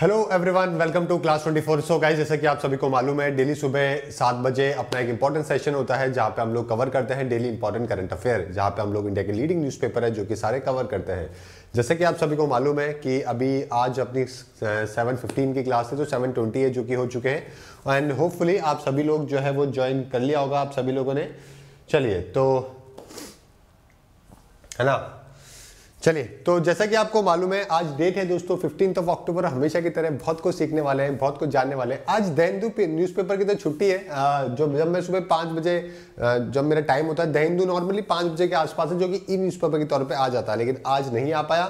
Hello everyone welcome to class 24 so guys जैसा कि आप सभी को मालूम है डेली सुबह सात बजे अपना एक इंपॉर्टेंट सेशन होता है जहां पे हम लोग कवर करते हैं डेली इंपॉर्टेंट करंट अफेयर जहां पे हम लोग इंडिया के लीडिंग न्यूज़पेपर है जो कि सारे कवर करते हैं जैसे कि आप सभी को मालूम है कि अभी आज अपनी सेवन फिफ्टीन की क्लास है तो सेवन ट्वेंटी है जो कि हो चुके हैं एंड होपफुली आप सभी लोग जो है वो ज्वाइन कर लिया होगा आप सभी लोगों ने चलिए तो है ना चलिए तो जैसा कि आपको मालूम है आज डेट है दोस्तों फिफ्टीन ऑफ अक्टूबर हमेशा की तरह बहुत कुछ सीखने वाले हैं बहुत कुछ जानने वाले हैं आज दैनदू न्यूज़पेपर की तो छुट्टी है जो जब मैं सुबह पाँच बजे जब मेरा टाइम होता है दहेंदू नॉर्मली पाँच बजे के आसपास है जो कि ई न्यूज़पेपर के तौर पर आ जाता है लेकिन आज नहीं आ पाया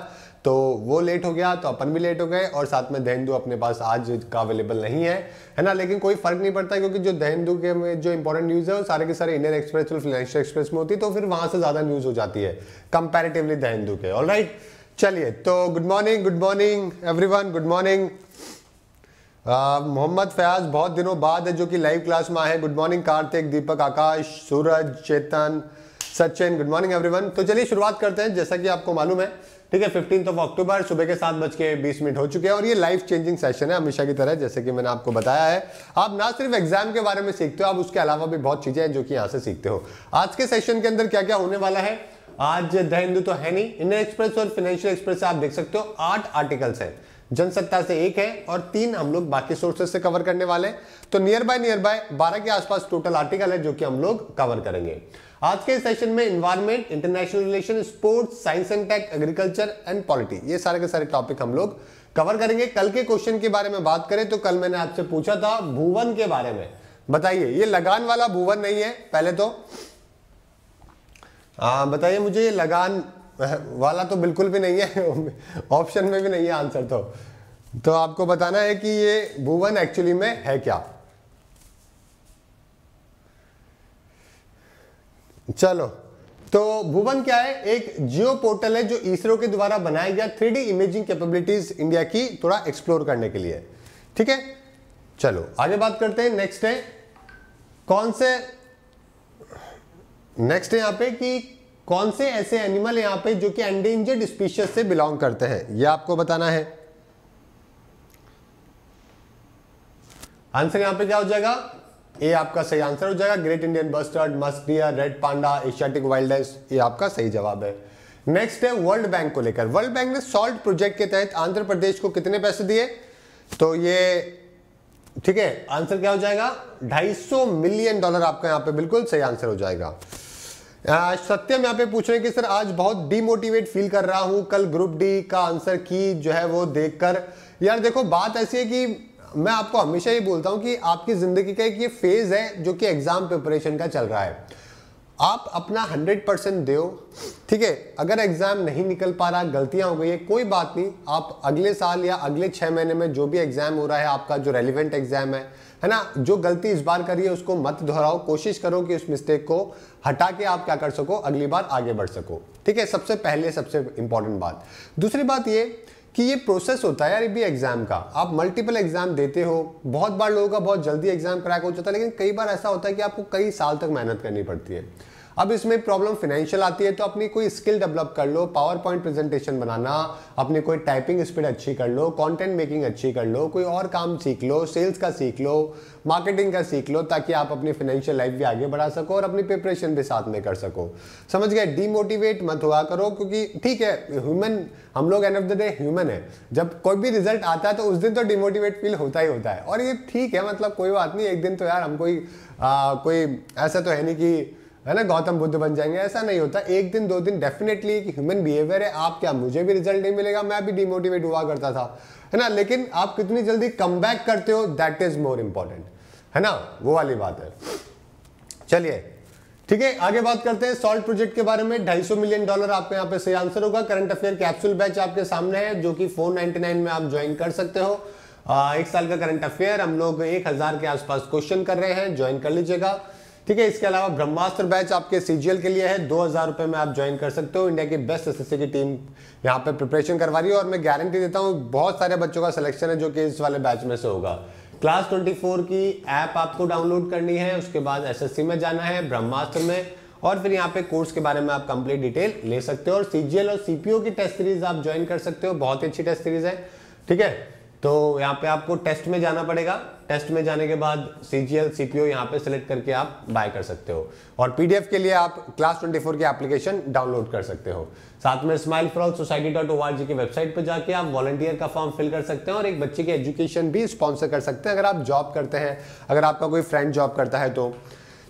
तो वो लेट हो गया तो अपन भी लेट हो गए और साथ में दहेंदू अपने पास आज का अवेलेबल नहीं है है ना लेकिन कोई फर्क नहीं पड़ता क्योंकि जो दहेंदू के में जो इंपॉर्टेंट न्यूज़ है वो सारे के सारे इंडियन एक्सप्रेस और फिनेंशियल एक्सप्रेस में होती है तो फिर वहां से ज़्यादा न्यूज़ हो जाती है कंपेरेटिवली दहेंदू के ऑल चलिए तो good morning good morning every good morning Mohammad Fayaz बहुत दिनों बाद है जो कि लाइव क्लास में आए good morning Kartik Deepak Akash Suraj Chetan Sachin good morning everyone तो चलिए शुरुआत करते हैं जैसा कि आपको मालूम है ठीक है फिफ्टीन ऑफ अक्टूबर सुबह के सात बज के बीस मिनट हो चुके हैं और ये लाइफ चेंजिंग सेशन है हमेशा की तरह जैसे कि मैंने आपको बताया है आप ना सिर्फ एग्जाम के बारे में सीखते हो आप उसके अलावा भी बहुत चीजें हैं जो कि यहाँ से सीखते हो आज के सेशन के अंदर क्या क्या होने वाला है आज द हिंदू तो है नहीं इंडियन एक्सप्रेस और फाइनेंशियल एक्सप्रेस आप देख सकते हो आठ आर्टिकल्स हैं जनसत्ता से एक है और तीन हम लोग बाकी सोर्सेस से कवर करने वाले हैं तो नियर बाय नियर बाय बारह के आसपास टोटल आर्टिकल है जो कि हम लोग कवर करेंगे आज के सेशन में environment international relation sports science and tech agriculture and polity ये सारे के सारे टॉपिक हम लोग कवर करेंगे कल के क्वेश्चन के बारे में बात करें तो कल मैंने आपसे पूछा था भुवन के बारे में बताइए ये लगान वाला भुवन नहीं है पहले तो बताइए मुझे ये लगान वाला तो बिल्कुल भी नहीं है ऑप्शन में भी नहीं है आंसर तो तो आपको बताना है कि ये भुवन एक्चुअली में है क्या चलो तो भुवन क्या है एक जियो पोर्टल है जो इसरो के द्वारा बनाया गया थ्री इमेजिंग कैपेबिलिटीज इंडिया की थोड़ा एक्सप्लोर करने के लिए ठीक है चलो आगे बात करते हैं नेक्स्ट है कौन से नेक्स्ट है यहां पे कि कौन से ऐसे एनिमल यहां पे जो कि एंडेंजर्ड स्पीशीज से बिलोंग करते हैं ये आपको बताना है आंसर यहां पे क्या हो जाएगा ये आपका सही आंसर हो जाएगा ग्रेट इंडियन बस्टर्ड मस्टियर रेड पांडा एशियाटिक वाइल्ड ये आपका सही जवाब है नेक्स्ट है वर्ल्ड बैंक को लेकर वर्ल्ड बैंक ने सॉल्ट प्रोजेक्ट के तहत आंध्र प्रदेश को कितने पैसे दिए तो ये ठीक है आंसर क्या हो जाएगा 250 मिलियन डॉलर आपका यहाँ पे बिल्कुल सही आंसर हो जाएगा सत्यम यहाँ पे पूछ रहे हैं कि सर आज बहुत डीमोटिवेट फील कर रहा हूं कल ग्रुप डी का आंसर की जो है वो देखकर यार देखो बात ऐसी है कि मैं आपको हमेशा ही बोलता हूँ कि आपकी ज़िंदगी का एक ये फेज़ है जो कि एग्ज़ाम प्रिपरेशन का चल रहा है आप अपना 100 परसेंट दो ठीक है अगर एग्ज़ाम नहीं निकल पा रहा गलतियां हो गई है कोई बात नहीं आप अगले साल या अगले छः महीने में जो भी एग्ज़ाम हो रहा है आपका जो रेलिवेंट एग्ज़ाम है है ना जो गलती इस बार करी है उसको मत दोहराओ कोशिश करो कि उस मिस्टेक को हटा के आप क्या कर सको अगली बार आगे बढ़ सको ठीक है सबसे पहले सबसे इंपॉर्टेंट बात दूसरी बात ये कि ये प्रोसेस होता है यार भी एग्ज़ाम का आप मल्टीपल एग्ज़ाम देते हो बहुत बार लोगों का बहुत जल्दी एग्ज़ाम क्रैक हो जाता है लेकिन कई बार ऐसा होता है कि आपको कई साल तक मेहनत करनी पड़ती है अब इसमें प्रॉब्लम फाइनेंशियल आती है तो अपनी कोई स्किल डेवलप कर लो पावर पॉइंट प्रेजेंटेशन बनाना अपनी कोई टाइपिंग स्पीड अच्छी कर लो कंटेंट मेकिंग अच्छी कर लो कोई और काम सीख लो सेल्स का सीख लो मार्केटिंग का सीख लो ताकि आप अपनी फाइनेंशियल लाइफ भी आगे बढ़ा सको और अपनी प्रिपरेशन भी साथ में कर सको समझ गए डीमोटिवेट मत हुआ करो क्योंकि ठीक है ह्यूमन हम लोग end of the day human है जब कोई भी रिजल्ट आता है तो उस दिन तो डिमोटिवेट फील होता ही होता है और ये ठीक है मतलब कोई बात नहीं एक दिन तो यार हम कोई आ, कोई ऐसा तो है नहीं कि है ना गौतम बुद्ध बन जाएंगे ऐसा नहीं होता एक दिन दो दिन डेफिनेटली एक ह्यूमन बिहेवियर है आप क्या मुझे भी रिजल्ट नहीं मिलेगा मैं भी डिमोटिवेट हुआ करता था है ना लेकिन आप कितनी जल्दी कम बैक करते हो दैट इज मोर इंपॉर्टेंट है ना वो वाली बात है चलिए ठीक है आगे बात करते हैं सॉल्ट प्रोजेक्ट के बारे में 250 मिलियन डॉलर आपके यहाँ पे सही आंसर होगा करंट अफेयर कैप्सूल बैच आपके सामने है जो कि 499 में आप ज्वाइन कर सकते हो आ, एक साल का करंट अफेयर हम लोग 1000 के आसपास क्वेश्चन कर रहे हैं ज्वाइन कर लीजिएगा ठीक है इसके अलावा ब्रह्मास्त्र बैच आपके सीजीएल के लिए है दो हज़ार रुपए में आप ज्वाइन कर सकते हो इंडिया की बेस्ट एस की टीम यहाँ पे प्रिपरेशन करवा रही है और मैं गारंटी देता हूँ बहुत सारे बच्चों का सिलेक्शन है जो कि इस वाले बैच में से होगा क्लास 24 की ऐप आपको डाउनलोड करनी है उसके बाद एसएससी में जाना है ब्रह्मास्त्र में और फिर यहाँ पे कोर्स के बारे में आप कंप्लीट डिटेल ले सकते हो और सीजीएल और सीपीओ की टेस्ट सीरीज आप ज्वाइन कर सकते हो बहुत ही अच्छी टेस्ट सीरीज है ठीक है तो यहाँ पे आपको टेस्ट में जाना पड़ेगा टेस्ट में जाने के बाद सी G L C P O यहाँ पे सिलेक्ट करके आप बाय कर सकते हो और पीडीएफ के लिए आप क्लास ट्वेंटी फोर की एप्लीकेशन डाउनलोड कर सकते हो साथ में smile for society dot O R G की वेबसाइट पर जाके आप वॉलंटियर का फॉर्म फिल कर सकते हैं और एक बच्चे की एजुकेशन भी स्पॉन्सर कर सकते हैं अगर आप जॉब करते हैं अगर आपका कोई फ्रेंड जॉब करता है तो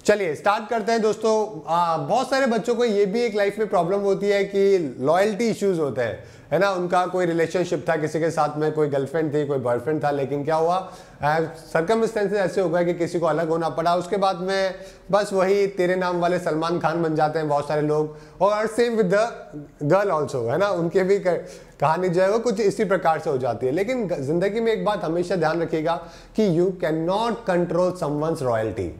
चलिए स्टार्ट करते हैं दोस्तों आ, बहुत सारे बच्चों को ये भी एक लाइफ में प्रॉब्लम होती है कि लॉयल्टी इश्यूज होते हैं है ना उनका कोई रिलेशनशिप था किसी के साथ में कोई गर्लफ्रेंड थी कोई बॉयफ्रेंड था लेकिन क्या हुआ सरकम ऐसे हो गया कि किसी को अलग होना पड़ा उसके बाद में बस वही तेरे नाम वाले सलमान खान बन जाते हैं बहुत सारे लोग और same with the girl also है ना उनके भी कर, कहानी जो है वो कुछ इसी प्रकार से हो जाती है लेकिन जिंदगी में एक बात हमेशा ध्यान रखिएगा कि you can not control someone's royalty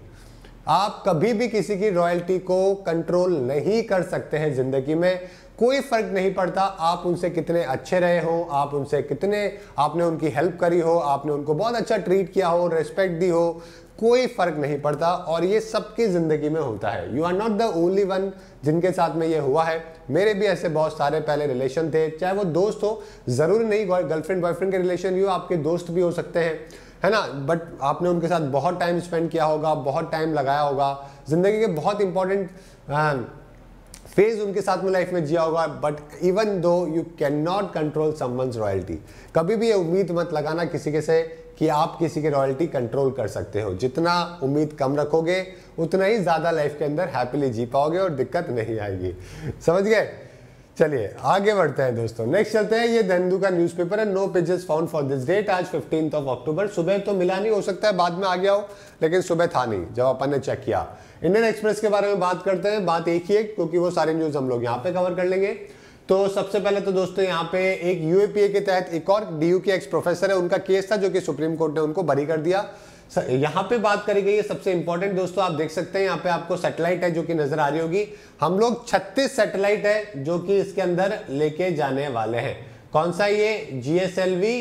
आप कभी भी किसी की रॉयल्टी को कंट्रोल नहीं कर सकते हैं जिंदगी में कोई फर्क नहीं पड़ता आप उनसे कितने अच्छे रहे हो आप उनसे कितने आपने उनकी हेल्प करी हो आपने उनको बहुत अच्छा ट्रीट किया हो रेस्पेक्ट दी हो कोई फर्क नहीं पड़ता और ये सबकी ज़िंदगी में होता है you are not the only one जिनके साथ में ये हुआ है मेरे भी ऐसे बहुत सारे पहले रिलेशन थे चाहे वो दोस्त हो ज़रूरी नहीं गर्लफ्रेंड बॉयफ्रेंड के रिलेशन भी हो आपके दोस्त भी हो सकते हैं है ना बट आपने उनके साथ बहुत टाइम स्पेंड किया होगा बहुत टाइम लगाया होगा ज़िंदगी के बहुत इंपॉर्टेंट फेज उनके साथ में लाइफ में जिया होगा but even though you can not control someone's royalty कभी भी ये उम्मीद मत लगाना किसी के से कि आप किसी के रॉयल्टी कंट्रोल कर सकते हो जितना उम्मीद कम रखोगे उतना ही ज़्यादा लाइफ के अंदर हैप्पीली जी पाओगे और दिक्कत नहीं आएगी समझ गए चलिए आगे बढ़ते हैं दोस्तों नेक्स्ट चलते हैं ये धंधु का न्यूज़पेपर है no pages found for this date आज फिफ्टीन ऑफ अक्टूबर सुबह तो मिला नहीं हो सकता है बाद में आ गया हो लेकिन सुबह था नहीं जब अपन ने चेक किया इंडियन एक्सप्रेस के बारे में बात करते हैं बात एक ही है क्योंकि वो सारे न्यूज़ हम लोग यहाँ पे कवर कर लेंगे तो सबसे पहले तो दोस्तों यहाँ पे एक यूएपीए के तहत एक और डी के एक्स प्रोफेसर है उनका केस था जो कि सुप्रीम कोर्ट ने उनको बरी कर दिया यहाँ पे बात करी गई है सबसे इंपॉर्टेंट दोस्तों आप देख सकते हैं यहाँ पे आपको सैटेलाइट है जो कि नजर आ रही होगी हम लोग 36 सैटेलाइट है जो कि इसके अंदर लेके जाने वाले हैं कौन सा ये जीएसएलवी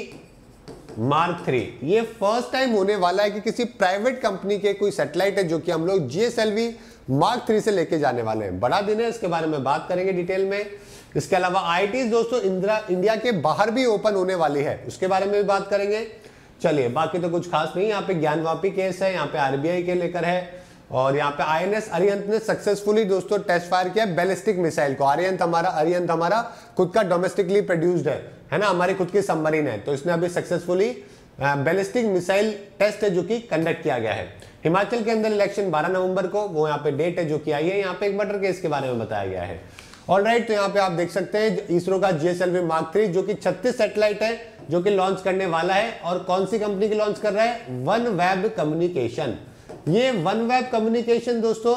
मार्क थ्री ये फर्स्ट टाइम होने वाला है कि किसी प्राइवेट कंपनी के कोई सेटेलाइट है जो कि हम लोग जीएसएलवी मार्क थ्री से लेके जाने वाले हैं बड़ा दिन है इसके बारे में बात करेंगे डिटेल में इसके अलावा आई दोस्तों इंदिरा इंडिया के बाहर भी ओपन होने वाली है उसके बारे में भी बात करेंगे चलिए बाकी तो कुछ खास नहीं यहाँ पे ज्ञानवापी केस है यहाँ पे आरबीआई के लेकर है और यहाँ पे आईएनएस अरियंत ने सक्सेसफुली दोस्तों टेस्ट फायर किया बैलिस्टिक मिसाइल को अरियंत हमारा अरियंत हमारा खुद का डोमेस्टिकली प्रोड्यूस्ड है है ना हमारी खुद की सबमरीन है तो इसने अभी सक्सेसफुली बैलिस्टिक मिसाइल टेस्ट है जो कि कंडक्ट किया गया है हिमाचल के अंदर इलेक्शन 12 नवंबर को वो यहाँ पे डेट है जो कि आई है यहाँ पे एक मर्डर केस के बारे में बताया गया है ऑल right, तो यहाँ पे आप देख सकते हैं इसरो का जीएसएलवी मार्क थ्री जो कि 36 सेटेलाइट है जो कि लॉन्च करने वाला है और कौन सी कंपनी की लॉन्च कर रहा है वन वेब कम्युनिकेशन ये वन वेब कम्युनिकेशन दोस्तों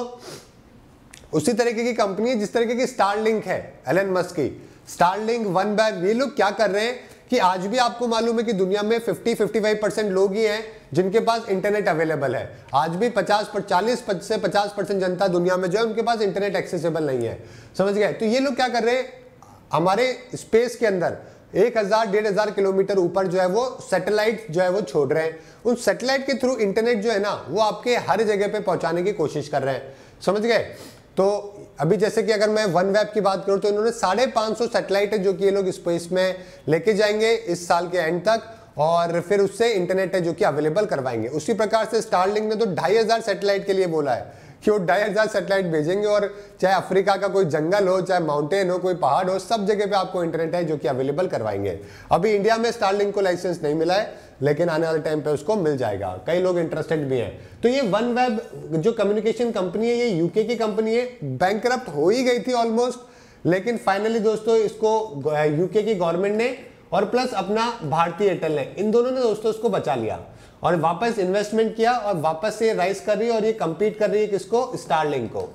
उसी तरीके की कंपनी है जिस तरीके की स्टारलिंक है एलन मस्क की स्टारलिंक वन वेब ये लोग क्या कर रहे हैं कि आज भी आपको मालूम है कि दुनिया में 50-55 परसेंट लोग ही हैं जिनके पास इंटरनेट अवेलेबल है आज भी 50 पर 40 से 50 परसेंट जनता दुनिया में जो है उनके पास इंटरनेट एक्सेसिबल नहीं है समझ गए तो ये लोग क्या कर रहे हैं हमारे स्पेस के अंदर एक हजार डेढ़ हजार किलोमीटर ऊपर जो है वो सैटेलाइट जो है वो छोड़ रहे हैं उन सैटेलाइट के थ्रू इंटरनेट जो है ना वो आपके हर जगह पे पहुंचाने की कोशिश कर रहे हैं समझ गए तो अभी जैसे कि अगर मैं वन वेब की बात करूं तो इन्होंने साढ़े पांच सौ सेटेलाइट है जो कि ये लोग स्पेस में लेके जाएंगे इस साल के एंड तक और फिर उससे इंटरनेट है जो कि अवेलेबल करवाएंगे उसी प्रकार से स्टारलिंक ने तो ढाई हजार सेटेलाइट के लिए बोला है कि वो ढाई साथ सेटेलाइट भेजेंगे और चाहे अफ्रीका का कोई जंगल हो चाहे माउंटेन हो कोई पहाड़ हो सब जगह पे आपको इंटरनेट है जो कि अवेलेबल करवाएंगे अभी इंडिया में स्टारलिंक को लाइसेंस नहीं मिला है लेकिन आने वाले टाइम पे उसको मिल जाएगा कई लोग इंटरेस्टेड भी हैं तो ये वन वेब जो कम्युनिकेशन कंपनी है ये यूके की कंपनी है बैंक हो ही गई थी ऑलमोस्ट लेकिन फाइनली दोस्तों इसको यूके की गवर्नमेंट ने और प्लस अपना भारतीय एयरटेल ने इन दोनों ने दोस्तों इसको बचा लिया और वापस इन्वेस्टमेंट किया और वापस से राइस कर रही है और ये कंपीट कर रही है किसको स्टारलिंक को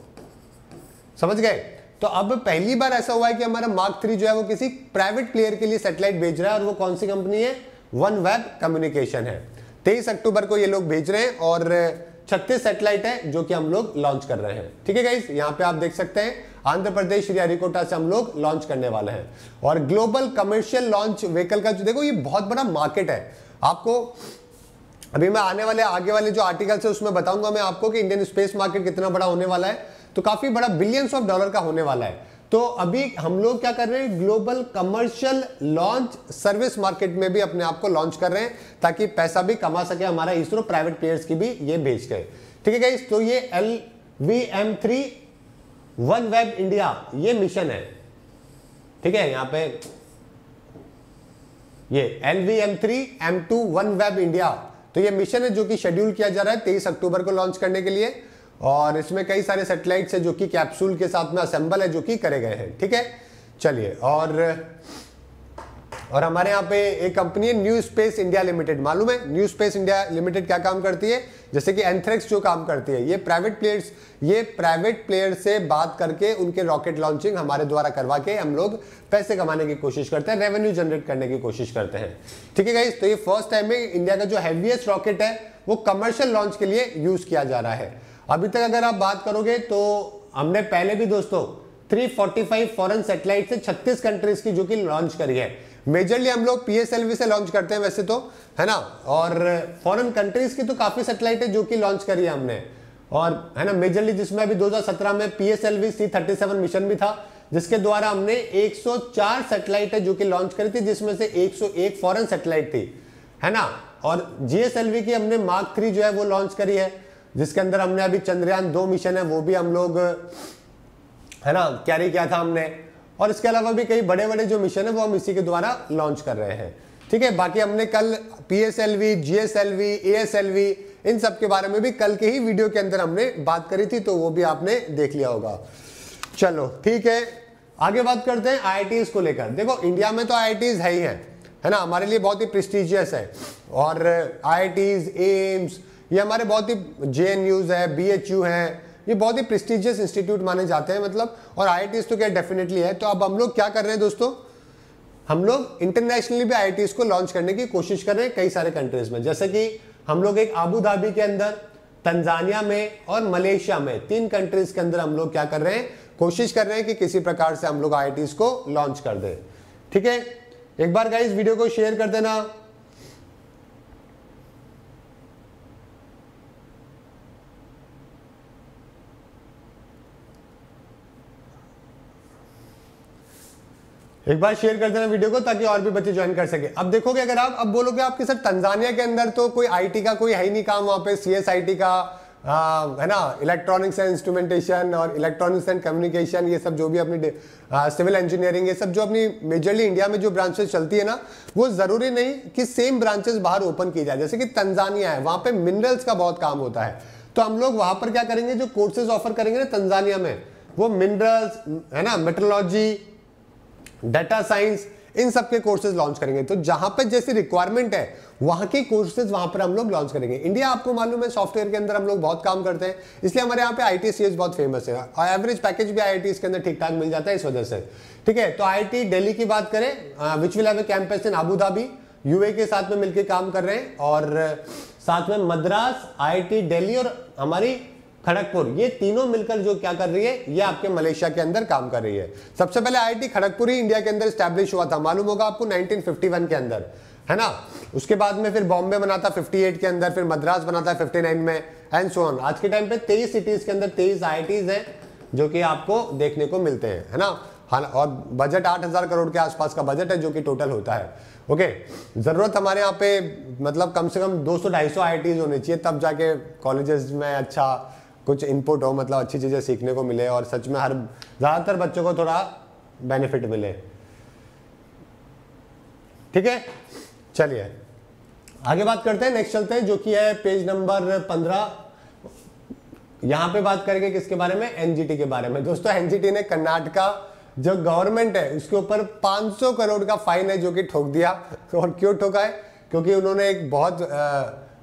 समझ गए तो अब पहली बार ऐसा हुआ है कि हमारा मार्क थ्री जो है वो किसी प्राइवेट प्लेयर के लिए सेटेलाइट भेज रहा है और वो कौन सी कंपनी है वन वेब कम्युनिकेशन है तेईस अक्टूबर को ये लोग भेज रहे हैं और छत्तीस सेटेलाइट है जो कि हम लोग लॉन्च कर रहे हैं ठीक है गाइस यहाँ पे आप देख सकते हैं आंध्र प्रदेश हरिकोटा से हम लोग लॉन्च करने वाले हैं और ग्लोबल कमर्शियल लॉन्च व्हीकल का जो देखो ये बहुत बड़ा मार्केट है आपको अभी मैं आने वाले आगे वाले जो आर्टिकल्स है उसमें बताऊंगा मैं आपको कि इंडियन स्पेस मार्केट कितना बड़ा होने वाला है तो काफी बड़ा बिलियंस ऑफ डॉलर का होने वाला है तो अभी हम लोग क्या कर रहे हैं global commercial launch service market में भी अपने आप को लॉन्च कर रहे हैं ताकि पैसा भी कमा सके हमारा इसरो प्राइवेट प्लेयर्स की भी ये भेज गए ठीक है गाइस तो ये L V M three OneWeb India ये मिशन है ठीक है यहां पे ये L V M three M two OneWeb India तो ये मिशन है जो कि शेड्यूल किया जा रहा है तेईस अक्टूबर को लॉन्च करने के लिए और इसमें कई सारे सेटेलाइट है जो कि कैप्सूल के साथ में असेंबल है जो कि करे गए हैं ठीक है चलिए और और हमारे यहाँ पे एक कंपनी है न्यू स्पेस इंडिया लिमिटेड मालूम है न्यू स्पेस इंडिया लिमिटेड क्या काम करती है जैसे कि एंथ्रेक्स जो काम करती है ये प्राइवेट प्लेयर्स ये प्राइवेट प्लेयर से बात करके उनके रॉकेट लॉन्चिंग हमारे द्वारा करवा के हम लोग पैसे कमाने की कोशिश करते हैं रेवेन्यू जनरेट करने की कोशिश करते हैं ठीक है गाइज तो ये फर्स्ट टाइम में इंडिया का जो हैवीएस्ट रॉकेट है वो कमर्शियल लॉन्च के लिए यूज किया जा रहा है अभी तक अगर आप बात करोगे तो हमने पहले भी दोस्तों 345 फॉरेन सैटेलाइट से 36 कंट्रीज की जो कि लॉन्च करी है मेजरली हम लोग पी से लॉन्च करते हैं वैसे तो है ना और फॉरेन कंट्रीज की तो काफ़ी सेटेलाइट है जो कि लॉन्च करी है हमने और है ना मेजरली जिसमें अभी 2017 में P S L V C thirty seven mission भी था जिसके द्वारा हमने 104 सैटेलाइट है जो कि लॉन्च करी थी जिसमें से 101 फॉरेन सैटेलाइट थी है ना और जीएसएलवी की हमने मार्क थ्री जो है वो लॉन्च करी है जिसके अंदर हमने अभी चंद्रयान दो मिशन है वो भी हम लोग है ना कैरी किया था हमने और इसके अलावा भी कई बड़े बड़े जो मिशन है वो हम इसी के द्वारा लॉन्च कर रहे हैं ठीक है बाकी हमने कल P S L V G S L V A S L V इन सब के बारे में भी कल के ही वीडियो के अंदर हमने बात करी थी तो वो भी आपने देख लिया होगा चलो ठीक है आगे बात करते हैं आई को लेकर देखो इंडिया में तो आई है ही है है ना हमारे लिए बहुत ही प्रेस्टिजियस है और आई एम्स ये हमारे बहुत ही जे है बी है ये बहुत ही प्रेस्टिजियस इंस्टीट्यूट माने जाते हैं मतलब और आई तो क्या डेफिनेटली है तो अब हम लोग क्या कर रहे हैं दोस्तों हम लोग इंटरनेशनली भी आई को लॉन्च करने की कोशिश कर रहे हैं कई सारे कंट्रीज में जैसे कि हम लोग एक आबू धाबी के अंदर तंजानिया में और मलेशिया में तीन कंट्रीज के अंदर हम लोग क्या कर रहे हैं कोशिश कर रहे हैं कि किसी प्रकार से हम लोग आई को लॉन्च कर दें ठीक है एक बार गाइज वीडियो को शेयर कर देना एक बार शेयर कर देना वीडियो को ताकि और भी बच्चे ज्वाइन कर सके अब देखोगे अगर आप अब बोलोगे आपके सर तंजानिया के अंदर तो कोई आईटी का कोई है ही नहीं काम वहाँ पे सीएसआईटी का आ, है ना इलेक्ट्रॉनिक्स एंड इंस्ट्रूमेंटेशन और इलेक्ट्रॉनिक्स एंड कम्युनिकेशन ये सब जो भी अपनी सिविल इंजीनियरिंग ये सब जो अपनी मेजरली इंडिया में जो ब्रांचेस चलती है ना वो ज़रूरी नहीं कि सेम ब्रांचेस बाहर ओपन की जाए जैसे कि तंजानिया है वहाँ पे मिनरल्स का बहुत काम होता है तो हम लोग वहां पर क्या करेंगे जो कोर्सेज ऑफर करेंगे ना तंजानिया में वो मिनरल्स है ना मेट्रोलॉजी डाटा साइंस इन सब के कोर्सेज लॉन्च करेंगे तो जहां पर जैसी रिक्वायरमेंट है वहां के कोर्सेज वहां पर हम लोग लॉन्च करेंगे इंडिया आपको मालूम है सॉफ्टवेयर के अंदर हम लोग बहुत काम करते हैं इसलिए हमारे यहाँ पे आई बहुत फेमस है और एवरेज पैकेज भी आई के अंदर ठीक ठाक मिल जाता है इस वजह से ठीक है तो आई दिल्ली की बात करें which will have campus in Abu Dhabi UAE के साथ में मिलकर काम कर रहे हैं और साथ में मद्रास आई दिल्ली और हमारी खड़गपुर ये तीनों मिलकर जो क्या कर रही है ये आपके मलेशिया के अंदर काम कर रही है सबसे पहले आईआईटी खड़गपुर ही इंडिया के अंदर स्टैब्लिश हुआ था मालूम होगा आपको 1951 के अंदर है ना उसके बाद में फिर बॉम्बे बना था 58 के अंदर फिर मद्रास बना था 59 में एंड सो ऑन आज के टाइम पे तेईस सिटीज के अंदर तेईस आई हैं जो कि आपको देखने को मिलते हैं है ना हाँ और बजट आठ हज़ार करोड़ के आसपास का बजट है जो कि टोटल होता है ओके ज़रूरत हमारे यहाँ पे मतलब कम से कम 200 सौ ढाई सौ होने चाहिए तब जाके कॉलेजेस में अच्छा कुछ इनपुट हो मतलब अच्छी चीज़ें सीखने को मिले और सच में हर ज़्यादातर बच्चों को थोड़ा बेनिफिट मिले ठीक है चलिए आगे बात करते हैं नेक्स्ट चलते हैं जो कि है पेज नंबर पंद्रह यहां पे बात करेंगे किसके बारे में एनजीटी के बारे में दोस्तों एनजीटी ने कर्नाटका जो गवर्नमेंट है उसके ऊपर 500 करोड़ का फाइन है जो कि ठोक दिया और क्यों ठोका है क्योंकि उन्होंने एक बहुत आ,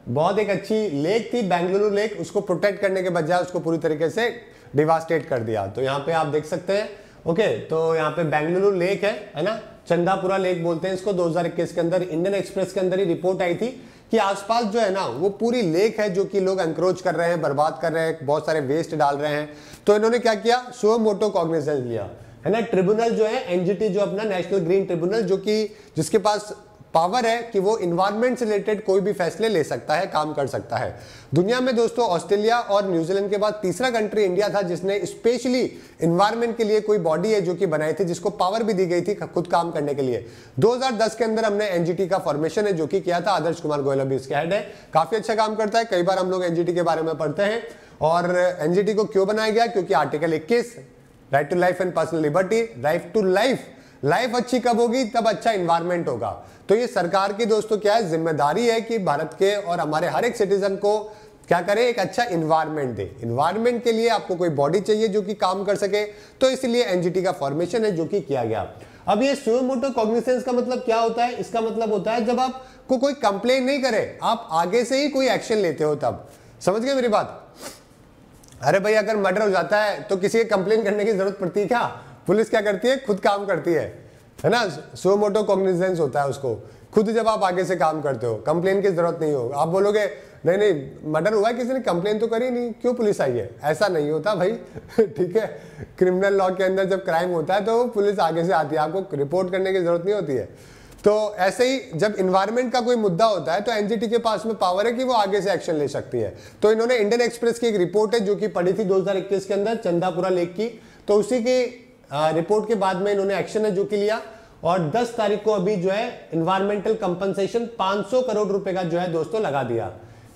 बहुत एक अच्छी लेक थी बेंगलुरु लेक उसको प्रोटेक्ट करने के बजाय उसको पूरी तरीके से डिवास्टेट कर दिया तो यहाँ पे आप देख सकते हैं ओके तो यहाँ पे बेंगलुरु लेक है है ना चंदापुरा लेक बोलते हैं इसको 2021 के अंदर इंडियन एक्सप्रेस के अंदर ही रिपोर्ट आई थी कि आसपास जो है ना वो पूरी लेक है जो कि लोग एंक्रोच कर रहे हैं बर्बाद कर रहे हैं बहुत सारे वेस्ट डाल रहे हैं तो इन्होंने क्या किया सो मोटो कॉग्निजेंस लिया है ना ट्रिब्यूनल जो है एनजीटी जो अपना नेशनल ग्रीन ट्रिब्यूनल जो कि जिसके पास पावर है कि वो इन्वायरमेंट से रिलेटेड कोई भी फैसले ले सकता है काम कर सकता है दुनिया में दोस्तों ऑस्ट्रेलिया और न्यूजीलैंड के बाद तीसरा कंट्री इंडिया था जिसने स्पेशली इन्वायरमेंट के लिए कोई बॉडी है जो कि बनाई थी जिसको पावर भी दी गई थी खुद काम करने के लिए 2010 के अंदर हमने एनजीटी का फॉर्मेशन है जो कि किया था आदर्श कुमार गोयल अभी इसके हेड है काफी अच्छा काम करता है कई बार हम लोग एनजीटी के बारे में पढ़ते हैं और एनजीटी को क्यों बनाया गया क्योंकि आर्टिकल इक्कीस right to life and personal liberty right to life life अच्छी कब होगी तब अच्छा इन्वायरमेंट होगा तो ये सरकार की दोस्तों क्या है जिम्मेदारी है कि भारत के और हमारे हर एक सिटीजन को क्या करें एक अच्छा इन्वायरमेंट दे इन्वायरमेंट के लिए आपको कोई बॉडी चाहिए जो कि काम कर सके तो इसलिए एनजीटी का फॉर्मेशन है जो कि किया गया अब ये सुमोटो कॉग्निशंस का मतलब क्या होता है इसका मतलब होता है जब आप को कोई कंप्लेन नहीं करे आप आगे से ही कोई एक्शन लेते हो तब समझ गए मेरी बात अरे भाई अगर मर्डर हो जाता है तो किसी के कंप्लेन करने की जरूरत पड़ती है क्या पुलिस क्या करती है खुद काम करती है है ना सो मोटो कॉग्निजेंस होता है उसको खुद जब आप आगे से काम करते हो कंप्लेन की जरूरत नहीं हो आप बोलोगे नहीं नहीं मर्डर हुआ है किसी ने कंप्लेन तो करी नहीं क्यों पुलिस आई है ऐसा नहीं होता भाई ठीक है क्रिमिनल लॉ के अंदर जब क्राइम होता है तो पुलिस आगे से आती है आपको रिपोर्ट करने की जरूरत नहीं होती है तो ऐसे ही जब इन्वायरमेंट का कोई मुद्दा होता है तो एनजीटी के पास में पावर है कि वो आगे से एक्शन ले सकती है तो इन्होंने इंडियन एक्सप्रेस की एक रिपोर्ट है जो कि पड़ी थी 2021 के अंदर चंदापुरा लेक की तो उसी की रिपोर्ट के बाद में इन्होंने एक्शन है जो कि लिया और 10 तारीख को अभी जो है इन्वायरमेंटल कंपनसेशन 500 करोड़ रुपए का जो है दोस्तों लगा दिया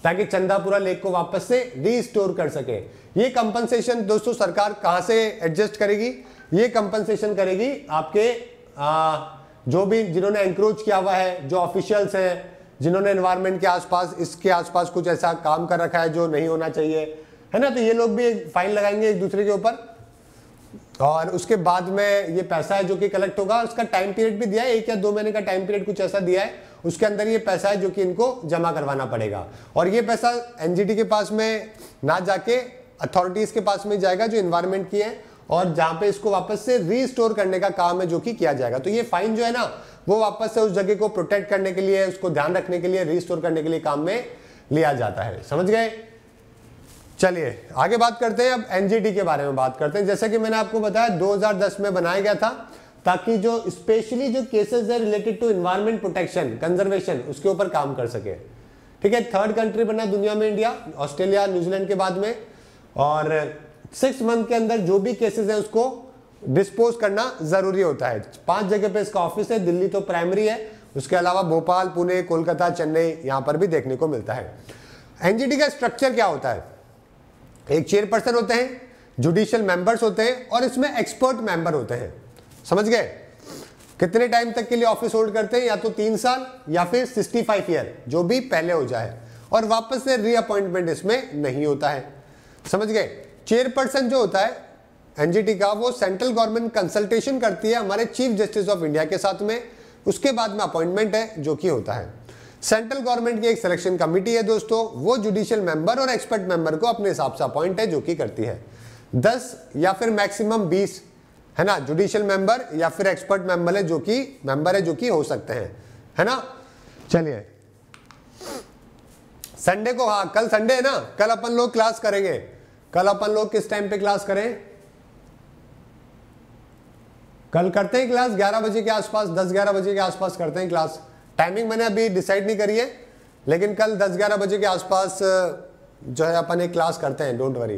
ताकि चंदापुरा लेक को वापस से रीस्टोर कर सके ये कंपनसेशन दोस्तों सरकार कहां से एडजस्ट करेगी ये कंपनसेशन करेगी आपके आ, जो भी जिन्होंने इंक्रोच किया हुआ है जो ऑफिशियल्स हैं जिन्होंने एनवायरमेंट के आसपास इसके आसपास कुछ ऐसा काम कर रखा है जो नहीं होना चाहिए है ना तो ये लोग भी फाइन लगाएंगे एक दूसरे के ऊपर और उसके बाद में ये पैसा है जो कि कलेक्ट होगा उसका टाइम पीरियड भी दिया है एक या दो महीने का टाइम पीरियड कुछ ऐसा दिया है उसके अंदर ये पैसा है जो कि इनको जमा करवाना पड़ेगा और ये पैसा एनजीटी के पास में ना जाके अथॉरिटीज के पास में जाएगा जो इन्वायरमेंट की है और जहां पे इसको वापस से रीस्टोर करने का काम है जो कि किया जाएगा तो ये फाइन जो है ना वो वापस से उस जगह को प्रोटेक्ट करने के लिए उसको ध्यान रखने के लिए रीस्टोर करने के लिए काम में लिया जाता है समझ गए चलिए आगे बात करते हैं अब एनजीटी के बारे में बात करते हैं जैसे कि मैंने आपको बताया 2010 में बनाया गया था ताकि जो स्पेशली जो केसेस है related to environment protection conservation उसके ऊपर काम कर सके ठीक है थर्ड कंट्री बना दुनिया में इंडिया ऑस्ट्रेलिया न्यूजीलैंड के बाद में और सिक्स मंथ के अंदर जो भी केसेस है उसको डिस्पोज करना जरूरी होता है पांच जगह पे इसका ऑफिस है दिल्ली तो प्राइमरी है उसके अलावा भोपाल पुणे कोलकाता चेन्नई यहाँ पर भी देखने को मिलता है एनजीटी का स्ट्रक्चर क्या होता है एक चेयरपर्सन होते हैं जुडिशियल मेंबर्स होते हैं और इसमें एक्सपर्ट मेंबर होते हैं समझ गए कितने टाइम तक के लिए ऑफिस होल्ड करते हैं या तो तीन साल या फिर सिक्सटी फाइव ईयर जो भी पहले हो जाए और वापस से रीअपॉइंटमेंट इसमें नहीं होता है समझ गए चेयरपर्सन जो होता है एनजीटी का वो सेंट्रल गवर्नमेंट कंसल्टेशन करती है हमारे चीफ जस्टिस ऑफ इंडिया के साथ में उसके बाद में अपॉइंटमेंट है जो कि होता है सेंट्रल गवर्नमेंट की एक सिलेक्शन कमेटी है दोस्तों वो जुडिशियल मेंबर और एक्सपर्ट मेंबर को अपने हिसाब से अपॉइंट है जो कि करती है दस या फिर मैक्सिमम बीस है ना जुडिशियल मेंबर या फिर एक्सपर्ट मेंबर है जो कि मेंबर है जो कि हो सकते हैं है ना चलिए संडे को हाँ कल संडे है ना कल अपन लोग क्लास करेंगे कल अपन लोग किस टाइम पे क्लास करें कल करते हैं क्लास 11 बजे के आसपास 10 11 बजे के आसपास करते हैं क्लास टाइमिंग मैंने अभी डिसाइड नहीं करी है लेकिन कल 10-11 बजे के आसपास जो है अपन एक क्लास करते हैं डोंट वरी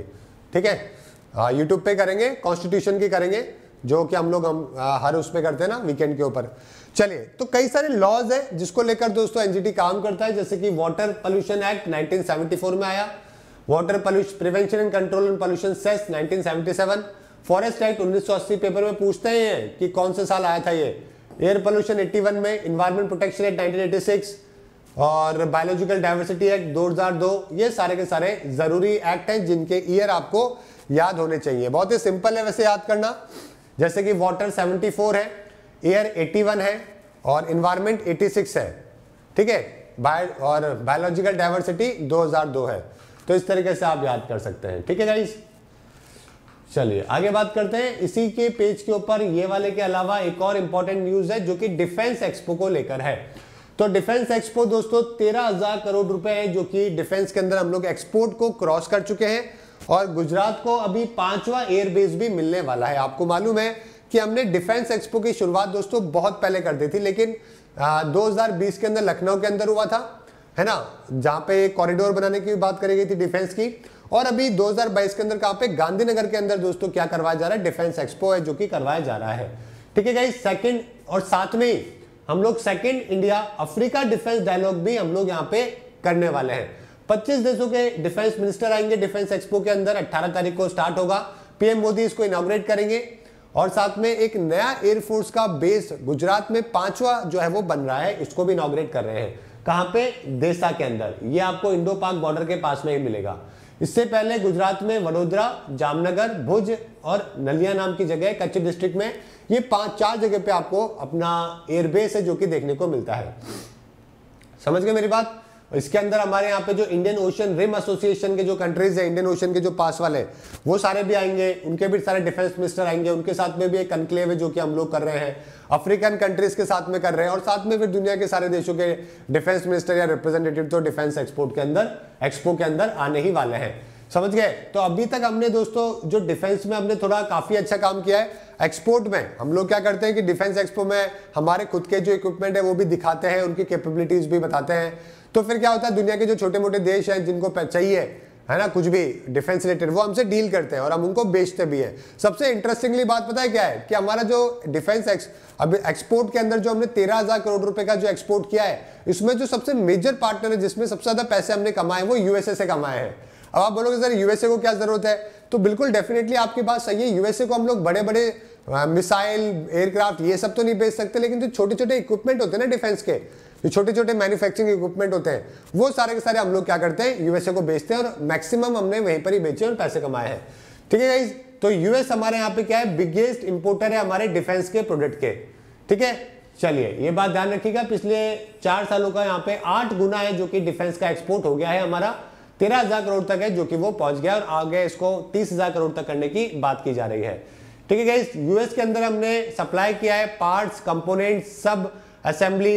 ठीक है यूट्यूब हाँ, पे करेंगे कॉन्स्टिट्यूशन की करेंगे जो कि हम लोग हम आ, हर उस पर करते हैं ना वीकेंड के ऊपर चलिए तो कई सारे लॉज है जिसको लेकर दोस्तों एनजीटी काम करता है जैसे कि वाटर पोल्यूशन एक्ट 1974 में आया water pollution prevention and control and pollution cess 1977 forest act 1980 paper में पूछते हैं कि कौन सा साल आया था ये एयर पोल्यूशन 81 में इन्वायरमेंट प्रोटेक्शन एक्ट 1986 और बायोलॉजिकल डाइवर्सिटी एक्ट 2002 ये सारे के सारे ज़रूरी एक्ट हैं जिनके ईयर आपको याद होने चाहिए बहुत ही सिंपल है वैसे याद करना जैसे कि वाटर 74 है एयर 81 है और इन्वायरमेंट 86 है ठीक है बाय और बायोलॉजिकल डाइवर्सिटी दो है तो इस तरीके से आप याद कर सकते हैं ठीक है गाइज़ चलिए आगे बात करते हैं इसी के पेज के ऊपर ये वाले के अलावा एक और इंपॉर्टेंट न्यूज है जो कि डिफेंस एक्सपो को लेकर है तो डिफेंस एक्सपो दोस्तों तेरह हजार करोड़ रुपए है जो कि डिफेंस के अंदर हम लोग एक्सपोर्ट को क्रॉस कर चुके हैं और गुजरात को अभी पांचवा एयरबेस भी मिलने वाला है आपको मालूम है कि हमने डिफेंस एक्सपो की शुरुआत दोस्तों बहुत पहले कर दी थी लेकिन आ, 2020 के अंदर लखनऊ के अंदर हुआ था है ना जहां पे कॉरिडोर बनाने की बात करी गई थी डिफेंस की और अभी 2022 के अंदर कहां पे गांधीनगर के अंदर दोस्तों क्या करवाया जा रहा है डिफेंस एक्सपो है जो कि करवाया जा रहा है ठीक है गाइज सेकंड और साथ में ही हम लोग second India Africa defence dialogue भी हम लोग यहाँ पे करने वाले हैं 25 देशों के डिफेंस मिनिस्टर आएंगे डिफेंस एक्सपो के अंदर अट्ठारह तारीख को स्टार्ट होगा पीएम मोदी इसको इनोग्रेट करेंगे और साथ में एक नया एयरफोर्स का बेस गुजरात में पांचवा जो है वो बन रहा है इसको भी इनोग्रेट कर रहे हैं कहां पे देसा के अंदर ये आपको इंडो पाक बॉर्डर के पास में ही मिलेगा इससे पहले गुजरात में वडोदरा जामनगर भुज और नलिया नाम की जगह कच्छ डिस्ट्रिक्ट में ये पांच चार जगह पे आपको अपना एयरबेस है जो कि देखने को मिलता है समझ गए मेरी बात इसके अंदर हमारे यहाँ पे जो इंडियन ओशन रिम एसोसिएशन के जो कंट्रीज है इंडियन ओशन के जो पास वाले वो सारे भी आएंगे उनके भी सारे डिफेंस मिनिस्टर आएंगे उनके साथ में भी एक कंक्लेव है जो कि हम लोग कर रहे हैं अफ्रीकन कंट्रीज के साथ में कर रहे हैं और साथ में फिर दुनिया के सारे देशों के डिफेंस मिनिस्टर या रिप्रेजेंटेटिव तो डिफेंस एक्सपोर्ट के अंदर एक्सपो के अंदर आने ही वाले हैं समझ गए तो अभी तक हमने दोस्तों जो डिफेंस में हमने थोड़ा काफी अच्छा काम किया है एक्सपोर्ट में हम लोग क्या करते हैं कि डिफेंस एक्सपो में हमारे खुद के जो इक्विपमेंट है वो भी दिखाते हैं उनकी कैपेबिलिटीज भी बताते हैं तो फिर क्या होता है दुनिया के जो छोटे मोटे देश हैं जिनको चाहिए है ना कुछ भी डिफेंस रिलेटेड वो हमसे डील करते हैं और हम उनको बेचते भी हैं सबसे इंटरेस्टिंगली बात पता है क्या है कि हमारा जो डिफेंस एक्स अब एक्सपोर्ट के अंदर जो हमने तेरह हजार करोड़ रुपए का जो एक्सपोर्ट किया है इसमें जो सबसे मेजर पार्टनर है जिसमें सबसे ज्यादा पैसे हमने कमाए वो यूएसए से कमाए हैं अब आप बोलोगे सर यूएसए को क्या जरूरत है तो बिल्कुल डेफिनेटली आपकी बात सही है यूएसए को हम लोग बड़े बड़े मिसाइल एयरक्राफ्ट ये सब तो नहीं बेच सकते लेकिन जो छोटे छोटे इक्विपमेंट होते हैं ना डिफेंस के जो छोटे छोटे मैन्युफैक्चरिंग इक्विपमेंट होते हैं वो सारे के सारे हम लोग क्या करते हैं यूएसए को बेचते हैं और मैक्सिमम हमने वहीं पर ही बेचे और पैसे कमाए हैं ठीक है तो यूएस हमारे यहाँ पे क्या है बिगेस्ट इंपोर्टर है हमारे डिफेंस के प्रोडक्ट के ठीक है चलिए ये बात ध्यान रखिएगा पिछले चार सालों का यहाँ पे आठ गुना है जो कि डिफेंस का एक्सपोर्ट हो गया है हमारा तेरह हजार करोड़ तक है जो कि वो पहुंच गया और आगे इसको तीस हजार करोड़ तक करने की बात की जा रही है ठीक है यूएस के अंदर हमने सप्लाई किया है पार्ट्स कंपोनेंट्स सब असेंबली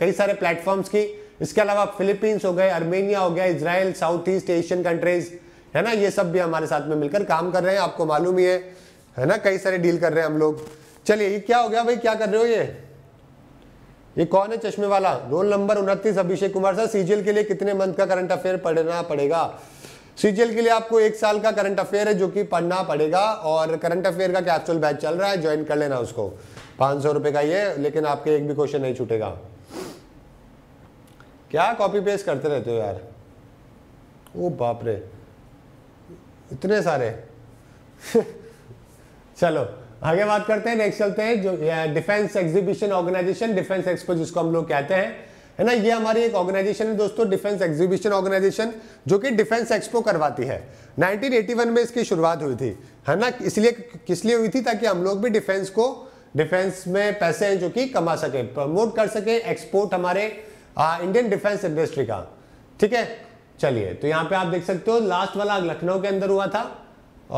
कई सारे प्लेटफॉर्म्स की इसके अलावा फिलीपींस हो गए अर्मेनिया हो गया Israel South East Asian countries है ना ये सब भी हमारे साथ में मिलकर काम कर रहे हैं आपको मालूम ही है है ना कई सारे डील कर रहे हैं हम लोग चलिए ये क्या हो गया भाई क्या कर रहे हो ये ये कौन है चश्मे वाला रोल नंबर उनतीस अभिषेक कुमार सर सीजीएल के लिए कितने मंथ का करंट अफेयर पढ़ना पड़ेगा सीजीएल के लिए आपको एक साल का करंट अफेयर है जो कि पढ़ना पड़ेगा और करंट अफेयर का कैप्चुअल बैच चल रहा है ज्वाइन कर लेना उसको पांच सौ रुपए का ये लेकिन आपके एक भी क्वेश्चन नहीं छूटेगा क्या कॉपी पेस्ट करते रहते हो यार ओ बाप रे इतने सारे चलो आगे बात करते हैं नेक्स्ट चलते हैं जो defence exhibition organisation defence expo जिसको हम लोग कहते हैं है ना ये हमारी एक ऑर्गेनाइजेशन है दोस्तों डिफेंस एग्जीबिशन ऑर्गेनाइजेशन जो कि डिफेंस एक्सपो करवाती है 1981 में इसकी शुरुआत हुई थी है ना इसलिए किस लिए हुई थी ताकि हम लोग भी डिफेंस को डिफेंस में पैसे हैं जो कि कमा सके प्रमोट कर सके एक्सपोर्ट हमारे आ, इंडियन डिफेंस इंडस्ट्री का ठीक है चलिए तो यहाँ पे आप देख सकते हो लास्ट वाला लखनऊ के अंदर हुआ था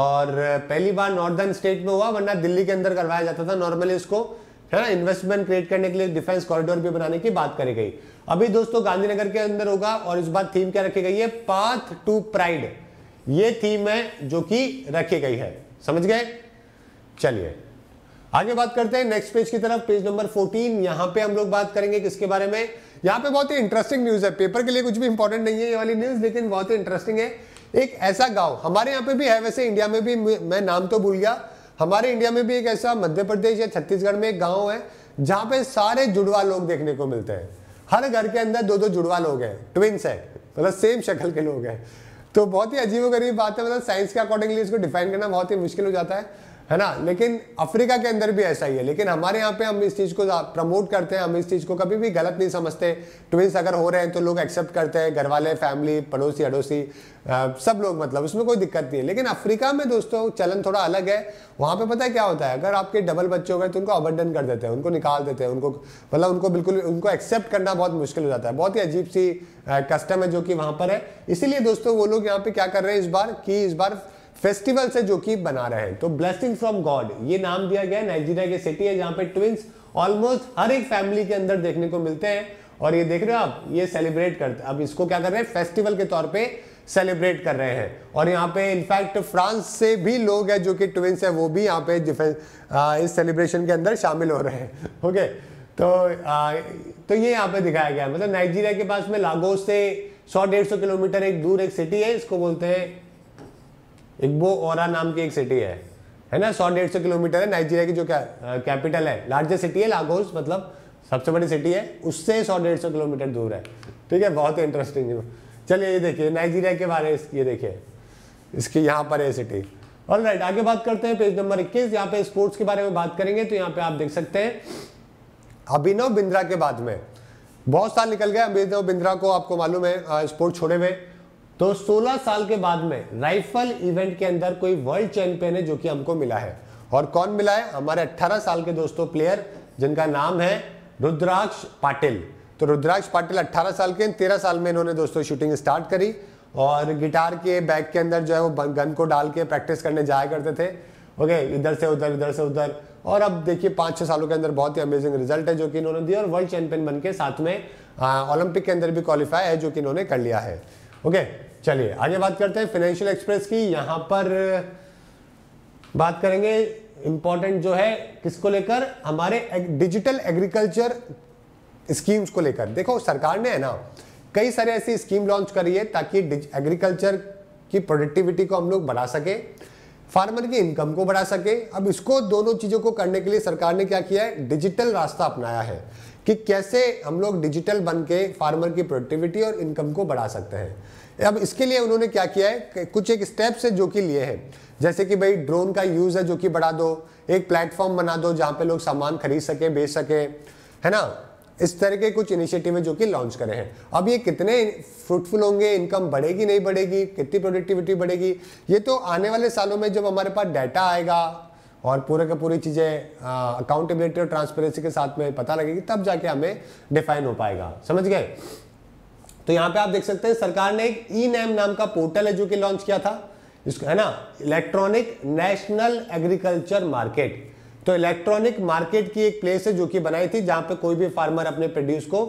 और पहली बार नॉर्दर्न स्टेट में हुआ वरना दिल्ली के अंदर करवाया जाता था नॉर्मली उसको है ना इन्वेस्टमेंट क्रिएट करने के लिए डिफेंस कॉरिडोर भी बनाने की बात करी गई अभी दोस्तों गांधीनगर के अंदर होगा और इस बार थीम क्या रखी गई है पाथ टू प्राइड ये थीम है जो कि रखी गई है समझ गए चलिए आगे बात करते हैं नेक्स्ट पेज की तरफ पेज नंबर 14 यहां पे हम लोग बात करेंगे किसके बारे में यहां पे बहुत ही इंटरेस्टिंग न्यूज है पेपर के लिए कुछ भी इंपॉर्टेंट नहीं है ये वाली न्यूज लेकिन बहुत ही इंटरेस्टिंग है एक ऐसा गांव हमारे यहाँ पे भी है वैसे इंडिया में भी मैं नाम तो भूल गया हमारे इंडिया में भी एक ऐसा मध्य प्रदेश या छत्तीसगढ़ में एक गाँव है जहाँ पे सारे जुड़वा लोग देखने को मिलते हैं हर घर के अंदर दो दो जुड़वा लोग हैं ट्विंस है मतलब सेम शक्ल के लोग हैं तो बहुत ही अजीबो गरीब बात है मतलब साइंस के अकॉर्डिंगली इसको डिफाइन करना बहुत ही मुश्किल हो जाता है है ना लेकिन अफ्रीका के अंदर भी ऐसा ही है लेकिन हमारे यहाँ पे हम इस चीज़ को प्रमोट करते हैं हम इस चीज़ को कभी भी गलत नहीं समझते ट्विंस अगर हो रहे हैं तो लोग एक्सेप्ट करते हैं घर वाले फैमिली पड़ोसी अड़ोसी सब लोग मतलब उसमें कोई दिक्कत नहीं है लेकिन अफ्रीका में दोस्तों चलन थोड़ा अलग है वहाँ पर पता है क्या होता है अगर आपके डबल बच्चे हो गए तो उनको अबंडन कर देते हैं उनको निकाल देते हैं उनको मतलब उनको बिल्कुल उनको एक्सेप्ट करना बहुत मुश्किल हो जाता है बहुत ही अजीब सी कस्टम है जो कि वहाँ पर है इसीलिए दोस्तों वो लोग यहाँ पर क्या कर रहे हैं इस बार कि इस बार फेस्टिवल से जो कि बना रहे हैं तो ब्लेसिंग फ्रॉम गॉड ये नाम दिया गया नाइजीरिया के सिटी है जहाँ पे ट्विंस ऑलमोस्ट हर एक फैमिली के अंदर देखने को मिलते हैं और ये देख रहे हो आप ये सेलिब्रेट करते अब इसको क्या कर रहे हैं फेस्टिवल के तौर पे सेलिब्रेट कर रहे हैं और यहाँ पे इनफैक्ट फ्रांस से भी लोग हैं जो कि ट्विंस है वो भी यहाँ पे इस सेलिब्रेशन के अंदर शामिल हो रहे हैं ओके तो आ, तो ये यहाँ पे दिखाया गया मतलब नाइजीरिया के पास में लागोस से सौ डेढ़ सौ किलोमीटर एक दूर एक सिटी है इसको बोलते हैं इग्बो ओरा नाम की एक सिटी है है ना सौ डेढ़ सौ किलोमीटर है नाइजीरिया की जो कैपिटल है लार्जेस्ट सिटी है लागोस मतलब सबसे बड़ी सिटी है उससे सौ डेढ़ सौ किलोमीटर दूर है ठीक है बहुत इंटरेस्टिंग चलिए ये देखिए नाइजीरिया के बारे में ये देखिए इसकी यहाँ पर है सिटी और राइट आगे बात करते हैं पेज नंबर इक्कीस यहाँ पे स्पोर्ट्स के बारे में बात करेंगे तो यहाँ पे आप देख सकते हैं अभिनव बिंद्रा के बाद में बहुत साल निकल गया अभिनव बिंद्रा को आपको मालूम है स्पोर्ट्स छोड़े हुए तो 16 साल के बाद में राइफल इवेंट के अंदर कोई वर्ल्ड चैंपियन है जो कि हमको मिला है और कौन मिला है हमारे 18 साल के दोस्तों प्लेयर जिनका नाम है रुद्राक्ष पाटिल तो रुद्राक्ष पाटिल 18 साल के तेरह साल में इन्होंने दोस्तों शूटिंग स्टार्ट करी और गिटार के बैग के अंदर जो है वो गन को डाल के प्रैक्टिस करने जाया करते थे ओके इधर से उधर इधर से उधर और अब देखिए पाँच छः सालों के अंदर बहुत ही अमेजिंग रिजल्ट है जो कि इन्होंने दिया और वर्ल्ड चैंपियन बन के साथ में ओलंपिक के अंदर भी क्वालिफाई है जो कि इन्होंने कर लिया है ओके चलिए आगे बात करते हैं फाइनेंशियल एक्सप्रेस की यहाँ पर बात करेंगे इम्पॉर्टेंट जो है किसको लेकर हमारे डिजिटल एग्रीकल्चर स्कीम्स को लेकर देखो सरकार ने है ना कई सारे ऐसी स्कीम लॉन्च करी है ताकि एग्रीकल्चर की प्रोडक्टिविटी को हम लोग बढ़ा सके फार्मर की इनकम को बढ़ा सके अब इसको दोनों चीज़ों को करने के लिए सरकार ने क्या किया है डिजिटल रास्ता अपनाया है कि कैसे हम लोग डिजिटल बन के फार्मर की प्रोडक्टिविटी और इनकम को बढ़ा सकते हैं अब इसके लिए उन्होंने क्या किया है कुछ एक स्टेप्स है जो कि लिए हैं जैसे कि भाई ड्रोन का यूज़ है जो कि बढ़ा दो एक प्लेटफॉर्म बना दो जहाँ पे लोग सामान खरीद सकें बेच सकें है ना इस तरह के कुछ इनिशिएटिव जो कि लॉन्च करे हैं अब ये कितने फ्रूटफुल होंगे इनकम बढ़ेगी नहीं बढ़ेगी कितनी प्रोडक्टिविटी बढ़ेगी ये तो आने वाले सालों में जब हमारे पास डाटा आएगा और पूरे का पूरी चीज़ें अकाउंटेबिलिटी और ट्रांसपेरेंसी के साथ में पता लगेगी तब जाके हमें डिफाइन हो पाएगा समझ गए तो यहाँ पे आप देख सकते हैं सरकार ने एक ई e नैम नाम का पोर्टल है जो कि लॉन्च किया था इसको है ना इलेक्ट्रॉनिक नेशनल एग्रीकल्चर मार्केट तो इलेक्ट्रॉनिक मार्केट की एक प्लेस है जो कि बनाई थी जहां पे कोई भी फार्मर अपने प्रोड्यूस को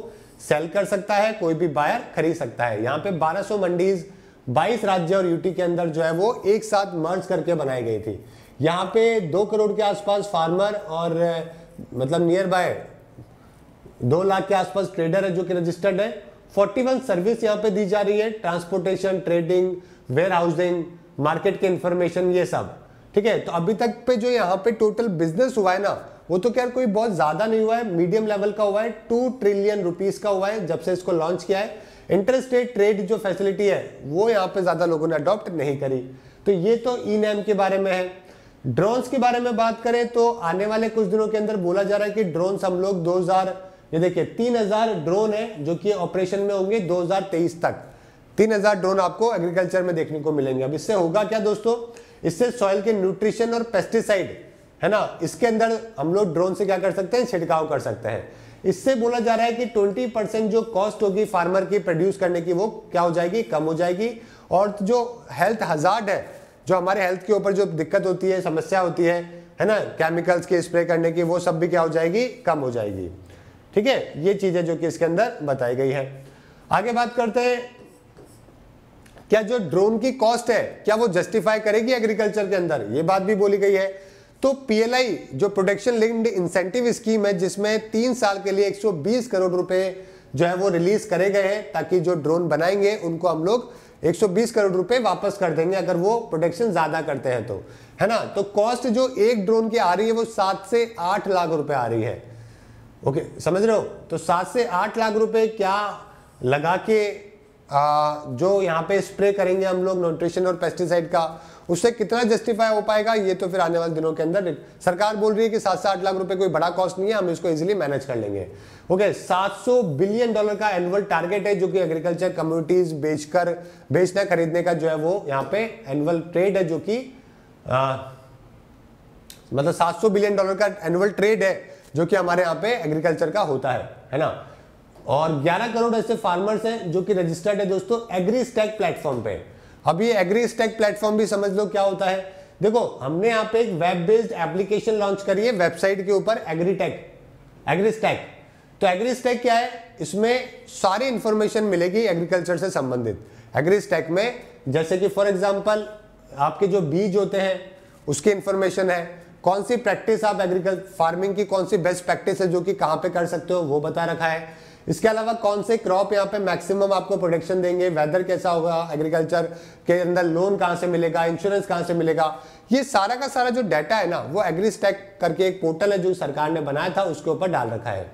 सेल कर सकता है कोई भी बायर खरीद सकता है यहां पे 1200 मंडीज 22 राज्य और यूटी के अंदर जो है वो एक साथ मर्ज करके बनाई गई थी यहाँ पे दो करोड़ के आसपास फार्मर और मतलब नियर बाय दो लाख के आसपास ट्रेडर है जो कि रजिस्टर्ड है 41 सर्विस यहाँ पे दी जा रही है transportation trading warehousing market के इंफॉर्मेशन ये सब ठीक है तो अभी तक पे जो यहाँ पे टोटल बिजनेस हुआ है ना वो तो क्या कोई बहुत ज्यादा नहीं हुआ है मीडियम लेवल का हुआ है टू ट्रिलियन रुपीज का हुआ है जब से इसको लॉन्च किया है इंटरेस्ट रेट ट्रेड जो फैसिलिटी है वो यहाँ पे ज्यादा लोगों ने अडॉप्ट नहीं करी तो ये तो ई e नैम के बारे में है ड्रोन्स के बारे में बात करें तो आने वाले कुछ दिनों के अंदर बोला जा रहा है कि ड्रोन्स हम लोग 2000 ये देखिए 3000 ड्रोन है जो कि ऑपरेशन में होंगे 2023 तक 3000 ड्रोन आपको एग्रीकल्चर में देखने को मिलेंगे अब इससे होगा क्या दोस्तों इससे सॉइल के न्यूट्रिशन और पेस्टिसाइड है ना इसके अंदर हम लोग ड्रोन से क्या कर सकते हैं छिड़काव कर सकते हैं इससे बोला जा रहा है कि 20 परसेंट जो कॉस्ट होगी फार्मर की प्रोड्यूस करने की वो क्या हो जाएगी कम हो जाएगी और जो हेल्थ हजार्ड है जो हमारे हेल्थ के ऊपर जो दिक्कत होती है समस्या होती है है ना केमिकल्स के स्प्रे करने की वो सब भी क्या हो जाएगी कम हो जाएगी ठीक है ये चीजें जो कि इसके अंदर बताई गई है आगे बात करते हैं क्या जो ड्रोन की कॉस्ट है क्या वो जस्टिफाई करेगी एग्रीकल्चर के अंदर ये बात भी बोली गई है तो पीएलआई जो प्रोडक्शन लिंक्ड इंसेंटिव स्कीम है जिसमें तीन साल के लिए 120 करोड़ रुपए जो है वो रिलीज करे गए हैं ताकि जो ड्रोन बनाएंगे उनको हम लोग 120 करोड़ रुपए वापस कर देंगे अगर वो प्रोडक्शन ज्यादा करते हैं तो है ना तो कॉस्ट जो एक ड्रोन की आ रही है वो सात से आठ लाख रुपए आ रही है ओके okay, समझ रहे हो तो सात से आठ लाख रुपए क्या लगा के आ, जो यहाँ पे स्प्रे करेंगे हम लोग न्यूट्रिशन और पेस्टिसाइड का उससे कितना जस्टिफाई हो पाएगा ये तो फिर आने वाले दिनों के अंदर सरकार बोल रही है कि सात से आठ लाख रुपए कोई बड़ा कॉस्ट नहीं है हम इसको इजीली मैनेज कर लेंगे ओके 700 बिलियन डॉलर का एनुअल टारगेट है जो कि एग्रीकल्चर कम्युनिटीज बेचकर बेचना खरीदने का जो है वो यहाँ पे एनुअल ट्रेड है जो कि मतलब 700 बिलियन डॉलर का एनुअल ट्रेड है जो कि हमारे यहाँ पे एग्रीकल्चर का होता है है ना और 11 करोड़ ऐसे फार्मर्स हैं जो कि रजिस्टर्ड है दोस्तों एग्री स्टैक प्लेटफॉर्म पे अब ये एग्री स्टैक प्लेटफॉर्म भी समझ लो क्या होता है देखो हमने यहाँ पे एक वेब बेस्ड एप्लीकेशन लॉन्च करी है वेबसाइट के ऊपर एग्रीटेक स्टैक तो एग्री स्टैक क्या है इसमें सारी इंफॉर्मेशन मिलेगी एग्रीकल्चर से संबंधित एग्री स्टैक में जैसे कि फॉर एग्जाम्पल आपके जो बीज होते हैं उसकी इंफॉर्मेशन है कौन सी प्रैक्टिस आप एग्रीकल्चर फार्मिंग की कौन सी बेस्ट प्रैक्टिस है जो कि कहाँ पे कर सकते हो वो बता रखा है इसके अलावा कौन से क्रॉप यहाँ पे मैक्सिमम आपको प्रोडक्शन देंगे वेदर कैसा होगा एग्रीकल्चर के अंदर लोन कहाँ से मिलेगा इंश्योरेंस कहाँ से मिलेगा ये सारा का सारा जो डाटा है ना वो एग्रीस्टेक करके एक पोर्टल है जो सरकार ने बनाया था उसके ऊपर डाल रखा है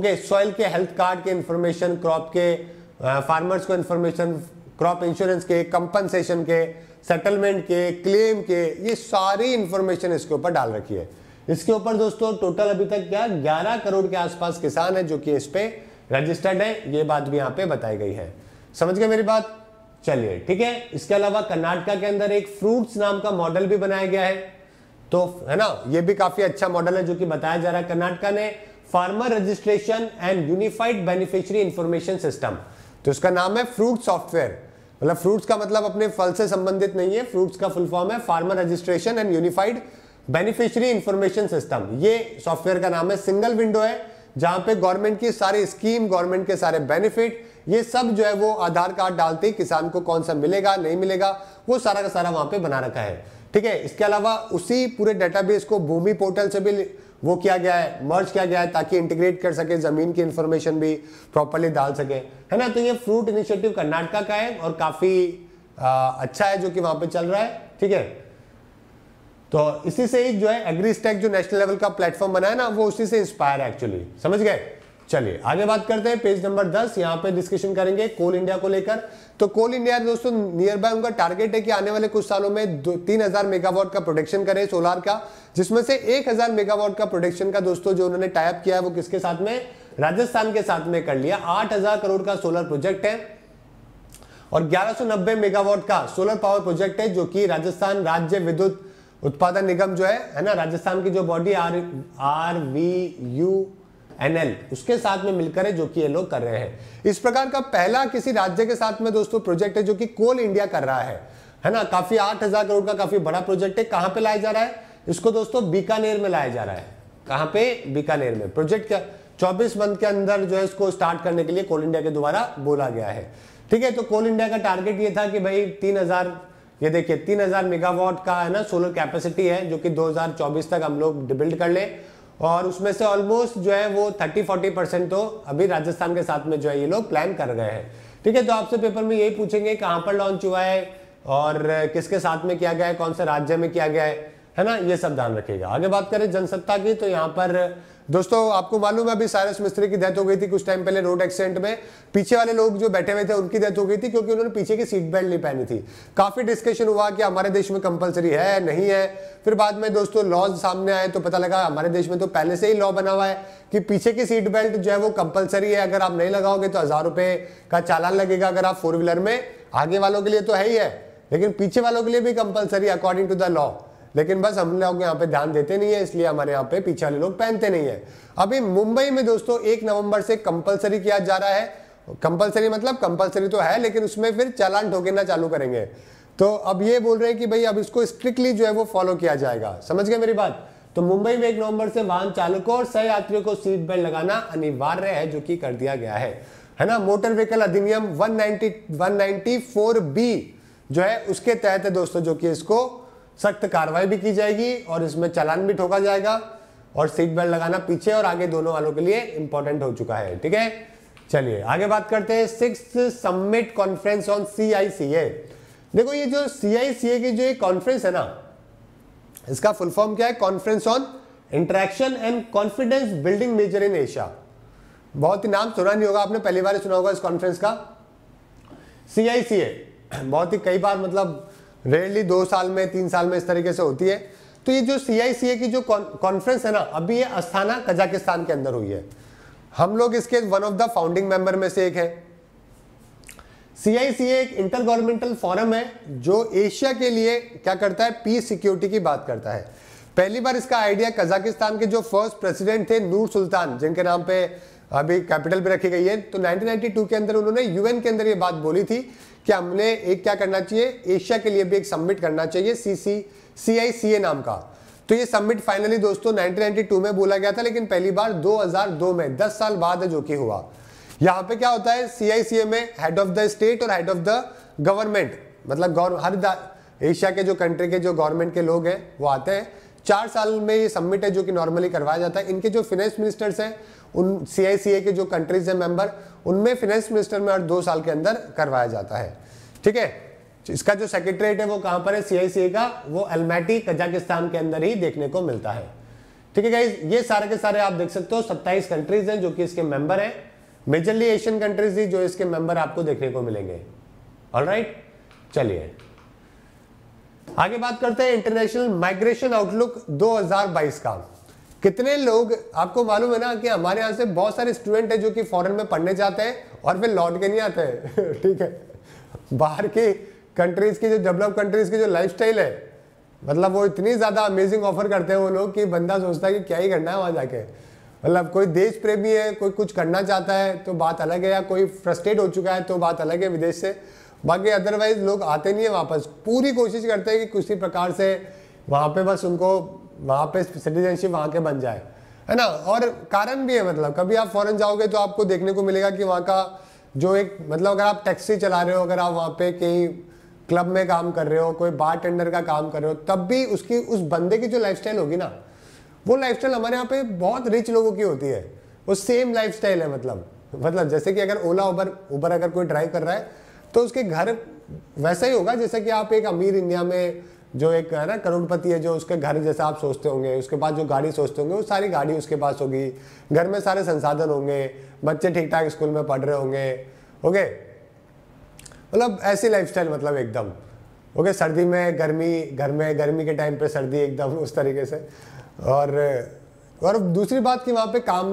ओके सॉइल के हेल्थ कार्ड के इंफॉर्मेशन क्रॉप के फार्मर्स को इंफॉर्मेशन क्रॉप इंश्योरेंस के कंपनसेशन के सेटलमेंट के क्लेम के ये सारी इंफॉर्मेशन इसके ऊपर डाल रखी है इसके ऊपर दोस्तों टोटल अभी तक क्या ग्यारह करोड़ के आसपास किसान है जो कि इस पे रजिस्टर्ड है ये बात भी यहाँ पे बताई गई है समझ गए मेरी बात चलिए ठीक है इसके अलावा कर्नाटका के अंदर एक फ्रूट्स नाम का मॉडल भी बनाया गया है तो है ना ये भी काफी अच्छा मॉडल है जो कि बताया जा रहा है कर्नाटका ने farmer registration and unified beneficiary information system तो इसका नाम है फ्रूट सॉफ्टवेयर मतलब फ्रूट्स का मतलब अपने फल से संबंधित नहीं है फ्रूट्स का फुल फॉर्म है farmer registration and unified beneficiary information system ये सॉफ्टवेयर का नाम है सिंगल विंडो है जहां पे गवर्नमेंट की सारी स्कीम गवर्नमेंट के सारे बेनिफिट ये सब जो है वो आधार कार्ड डालते किसान को कौन सा मिलेगा नहीं मिलेगा वो सारा का सारा वहां पे बना रखा है ठीक है इसके अलावा उसी पूरे डेटाबेस को भूमि पोर्टल से भी वो किया गया है मर्ज किया गया है ताकि इंटीग्रेट कर सके जमीन की इंफॉर्मेशन भी प्रॉपरली डाल सके है ना तो ये फ्रूट इनिशिएटिव कर्नाटका का है और काफ़ी अच्छा है जो कि वहां पे चल रहा है ठीक है तो इसी से ही जो है एग्री स्टैक जो नेशनल लेवल का प्लेटफॉर्म बना है ना वो उसी से इंस्पायर है एक्चुअली समझ गए चलिए आगे बात करते हैं पेज नंबर दस यहाँ पे डिस्कशन करेंगे कोल इंडिया को लेकर तो कोल इंडिया दोस्तों नियर बाय उनका टारगेट है कि आने वाले कुछ सालों में दो तीन हजार मेगावाट का प्रोडक्शन करें सोलार का जिसमें से एक हजार मेगावाट का प्रोडक्शन का दोस्तों जो उन्होंने टाइप किया है वो किसके साथ में राजस्थान के साथ में कर लिया आठ हजार करोड़ का सोलर प्रोजेक्ट है और ग्यारह मेगावाट का सोलर पावर प्रोजेक्ट है जो कि राजस्थान राज्य विद्युत उत्पादन निगम जो है ना राजस्थान की जो body R R V U NL उसके साथ में मिलकर है जो कि ये लोग कर रहे हैं इस प्रकार का पहला किसी राज्य के साथ में दोस्तों प्रोजेक्ट है जो कि कोल इंडिया कर रहा है है ना काफी आठ हजार करोड़ का काफी बड़ा प्रोजेक्ट है कहां पे लाया जा रहा है इसको दोस्तों बीकानेर में लाया जा रहा है कहां पे बीकानेर में प्रोजेक्ट क्या चौबीस मंथ के अंदर जो है इसको स्टार्ट करने के लिए कोल इंडिया के द्वारा बोला गया है ठीक है तो कोल इंडिया का टारगेट ये था कि भाई तीन ये देखिए तीन हजार मेगावाट का है ना सोलर कैपेसिटी है जो कि 2024 तक हम लोग बिल्ड कर लें और उसमें से ऑलमोस्ट जो है वो 30-40 परसेंट तो अभी राजस्थान के साथ में जो है ये लोग प्लान कर रहे हैं ठीक है तो आपसे पेपर में यही पूछेंगे कहाँ पर लॉन्च हुआ है और किसके साथ में किया गया है कौन से राज्य में किया गया है है ना ये सब ध्यान रखेगा आगे बात करें जनसत्ता की तो यहाँ पर दोस्तों आपको मालूम है अभी सारस मिस्त्री की डेथ हो गई थी कुछ टाइम पहले रोड एक्सीडेंट में पीछे वाले लोग जो बैठे हुए थे उनकी डेथ हो गई थी क्योंकि उन्होंने पीछे की सीट बेल्ट नहीं पहनी थी काफी डिस्कशन हुआ कि हमारे देश में कंपलसरी है नहीं है फिर बाद में दोस्तों लॉज सामने आए तो पता लगा हमारे देश में तो पहले से ही लॉ बना हुआ है कि पीछे की सीट बेल्ट जो है वो कंपलसरी है अगर आप नहीं लगाओगे तो हजार रुपए का चालान लगेगा अगर आप फोर व्हीलर में आगे वालों के लिए तो है ही है लेकिन पीछे वालों के लिए भी compulsory according to the law लेकिन बस हम लोग यहाँ पे ध्यान देते नहीं है इसलिए हमारे यहाँ पे पीछे वाले लोग पहनते नहीं है अभी मुंबई में दोस्तों एक नवंबर से कंपलसरी किया जा रहा है कंपलसरी मतलब कंपलसरी तो है लेकिन उसमें फिर चालान ठोकेना चालू करेंगे तो अब ये बोल रहे हैं कि भाई अब इसको स्ट्रिक्टली जो है वो फॉलो किया जाएगा समझ गए मेरी बात तो मुंबई में एक नवंबर से वाहन चालकों और सह यात्रियों को सीट बेल्ट लगाना अनिवार्य है जो कि कर दिया गया है है ना मोटर व्हीकल अधिनियम 190 194 बी जो है उसके तहत है दोस्तों जो कि इसको सख्त कार्रवाई भी की जाएगी और इसमें चालान भी ठोका जाएगा और सीट बेल्ट लगाना पीछे और आगे दोनों वालों के लिए इंपॉर्टेंट हो चुका है ठीक है चलिए आगे बात करते हैं six summit conference on C देखो ये जो सी की जो एक कॉन्फ्रेंस है ना इसका फुल फॉर्म क्या है conference on interaction and confidence building measure in Asia बहुत ही नाम सुना नहीं होगा आपने पहली बार सुना होगा इस कॉन्फ्रेंस का सी बहुत ही कई बार मतलब रेयरली दो साल में तीन साल में इस तरीके से होती है तो ये जो सी की जो कॉन्फ्रेंस है ना अभी ये अस्थाना कजाकिस्तान के अंदर हुई है हम लोग इसके one of the founding member में से एक है सी एक इंटर गवर्नमेंटल फोरम है जो एशिया के लिए क्या करता है पीस सिक्योरिटी की बात करता है पहली बार इसका आइडिया कजाकिस्तान के जो फर्स्ट प्रेसिडेंट थे नूर सुल्तान जिनके नाम पे अभी कैपिटल पे रखी गई है तो 1992 के अंदर उन्होंने यूएन के अंदर ये बात बोली थी कि हमने एक क्या करना चाहिए एशिया के लिए भी एक सबमिट करना चाहिए सी सी नाम का तो ये सबमिट फाइनली दोस्तों 1992 में बोला गया था लेकिन पहली बार 2002 में 10 साल बाद जो कि हुआ यहाँ पे क्या होता है सीआईसीए में मतलब हेड ऑफ द स्टेट और हेड ऑफ द गवर्नमेंट मतलब हर एशिया के जो कंट्री के जो गवर्नमेंट के लोग हैं वो आते हैं चार साल में ये सबमिट है जो कि नॉर्मली करवाया जाता है इनके जो फिनेंस मिनिस्टर्स हैं उन सी के जो कंट्रीज है मेंबर उनमें फिनेंस मिनिस्टर में हर दो साल के अंदर करवाया जाता है ठीक है इसका जो सेक्रेटरीट है वो कहां पर है सी का वो अल्मेटी कजाकिस्तान के अंदर ही देखने को मिलता है ठीक है ये सारे के सारे आप देख सकते हो 27 कंट्रीज हैं जो कि इसके मेंबर हैं मेजरली एशियन कंट्रीज ही जो इसके मेंबर आपको देखने को मिलेंगे ऑलराइट right? चलिए आगे बात करते हैं इंटरनेशनल माइग्रेशन आउटलुक 2022 का कितने लोग आपको मालूम है ना कि हमारे यहाँ से बहुत सारे स्टूडेंट हैं जो कि फॉरेन में पढ़ने जाते हैं और फिर लौट के नहीं आते हैं ठीक है बाहर की कंट्रीज़ की जो डेवलप कंट्रीज़ की जो लाइफ है मतलब वो इतनी ज़्यादा अमेजिंग ऑफर करते हैं वो लोग कि बंदा सोचता है कि क्या ही करना है वहाँ जाके मतलब कोई देश प्रेमी है कोई कुछ करना चाहता है तो बात अलग है या कोई फ्रस्ट्रेट हो चुका है तो बात अलग है विदेश से बाकी अदरवाइज लोग आते नहीं है वापस पूरी कोशिश करते हैं कि किसी प्रकार से वहाँ पे बस उनको वहाँ पे सिटीजनशिप वहाँ के बन जाए है ना और कारण भी है मतलब कभी आप फॉरन जाओगे तो आपको देखने को मिलेगा कि वहाँ का जो एक मतलब अगर आप टैक्सी चला रहे हो अगर आप वहाँ पे कहीं क्लब में काम कर रहे हो कोई बार टेंडर का काम कर रहे हो तब भी उसकी उस बंदे की जो लाइफ होगी ना वो लाइफ हमारे यहाँ पे बहुत रिच लोगों की होती है वो सेम लाइफ है मतलब मतलब जैसे कि अगर ओला उबर उबर अगर कोई ड्राइव कर रहा है तो उसके घर वैसा ही होगा जैसे कि आप एक अमीर इंडिया में जो एक है ना करोड़पति है जो उसके घर जैसा आप सोचते होंगे उसके पास जो गाड़ी सोचते होंगे वो सारी गाड़ी उसके पास होगी घर में सारे संसाधन होंगे बच्चे ठीक ठाक स्कूल में पढ़ रहे होंगे ओके मतलब ऐसी लाइफ मतलब एकदम ओके सर्दी में गर्मी घर में गर्मी के टाइम पे सर्दी एकदम उस तरीके से और और दूसरी बात कि वहाँ पे काम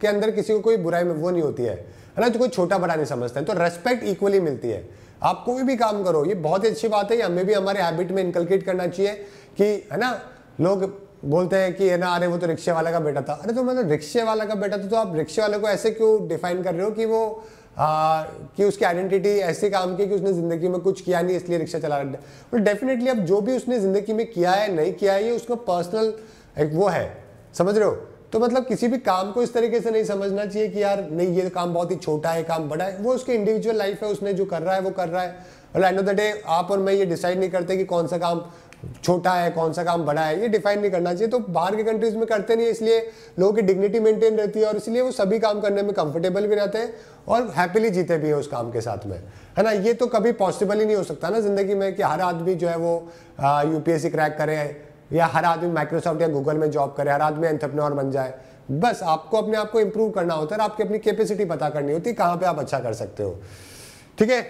के अंदर किसी को कोई बुराई में वो नहीं होती है है ना जो कोई छोटा बड़ा नहीं समझता है तो रेस्पेक्ट इक्वली मिलती है आप कोई भी काम करो ये बहुत ही अच्छी बात है हमें भी हमारे हैबिट में इंकलकेट करना चाहिए कि है ना लोग बोलते हैं कि है ना अरे वो तो रिक्शे वाला का बेटा था अरे तो मतलब रिक्शे वाला का बेटा था तो आप रिक्शे वाले को ऐसे क्यों डिफाइन कर रहे हो कि वो आ, कि उसकी आइडेंटिटी ऐसे काम की कि उसने ज़िंदगी में कुछ किया नहीं इसलिए रिक्शा चला रहा है डेफिनेटली अब जो भी उसने ज़िंदगी में किया है नहीं किया है ये उसका पर्सनल एक वो है समझ रहे हो तो मतलब किसी भी काम को इस तरीके से नहीं समझना चाहिए कि यार नहीं ये काम बहुत ही छोटा है काम बड़ा है वो उसकी इंडिविजुअल लाइफ है उसने जो कर रहा है वो कर रहा है और एंड ऑफ द डे आप और मैं ये डिसाइड नहीं करते कि कौन सा काम छोटा है कौन सा काम बड़ा है ये डिफाइन नहीं करना चाहिए तो बाहर के कंट्रीज में करते नहीं इसलिए लोगों की डिग्निटी मेंटेन रहती है और इसलिए वो सभी काम करने में कंफर्टेबल भी रहते हैं और हैप्पीली जीते भी है उस काम के साथ में है ना ये तो कभी पॉसिबल ही नहीं हो सकता ना ज़िंदगी में कि हर आदमी जो है वो यूपीएससी क्रैक करे या हर आदमी माइक्रोसॉफ्ट या गूगल में जॉब करे हर आदमी एंटरप्रेन्योर बन जाए बस आपको अपने आप को इंप्रूव करना होता है आपकी अपनी कैपेसिटी पता करनी होती है कहां पर आप अच्छा कर सकते हो ठीक है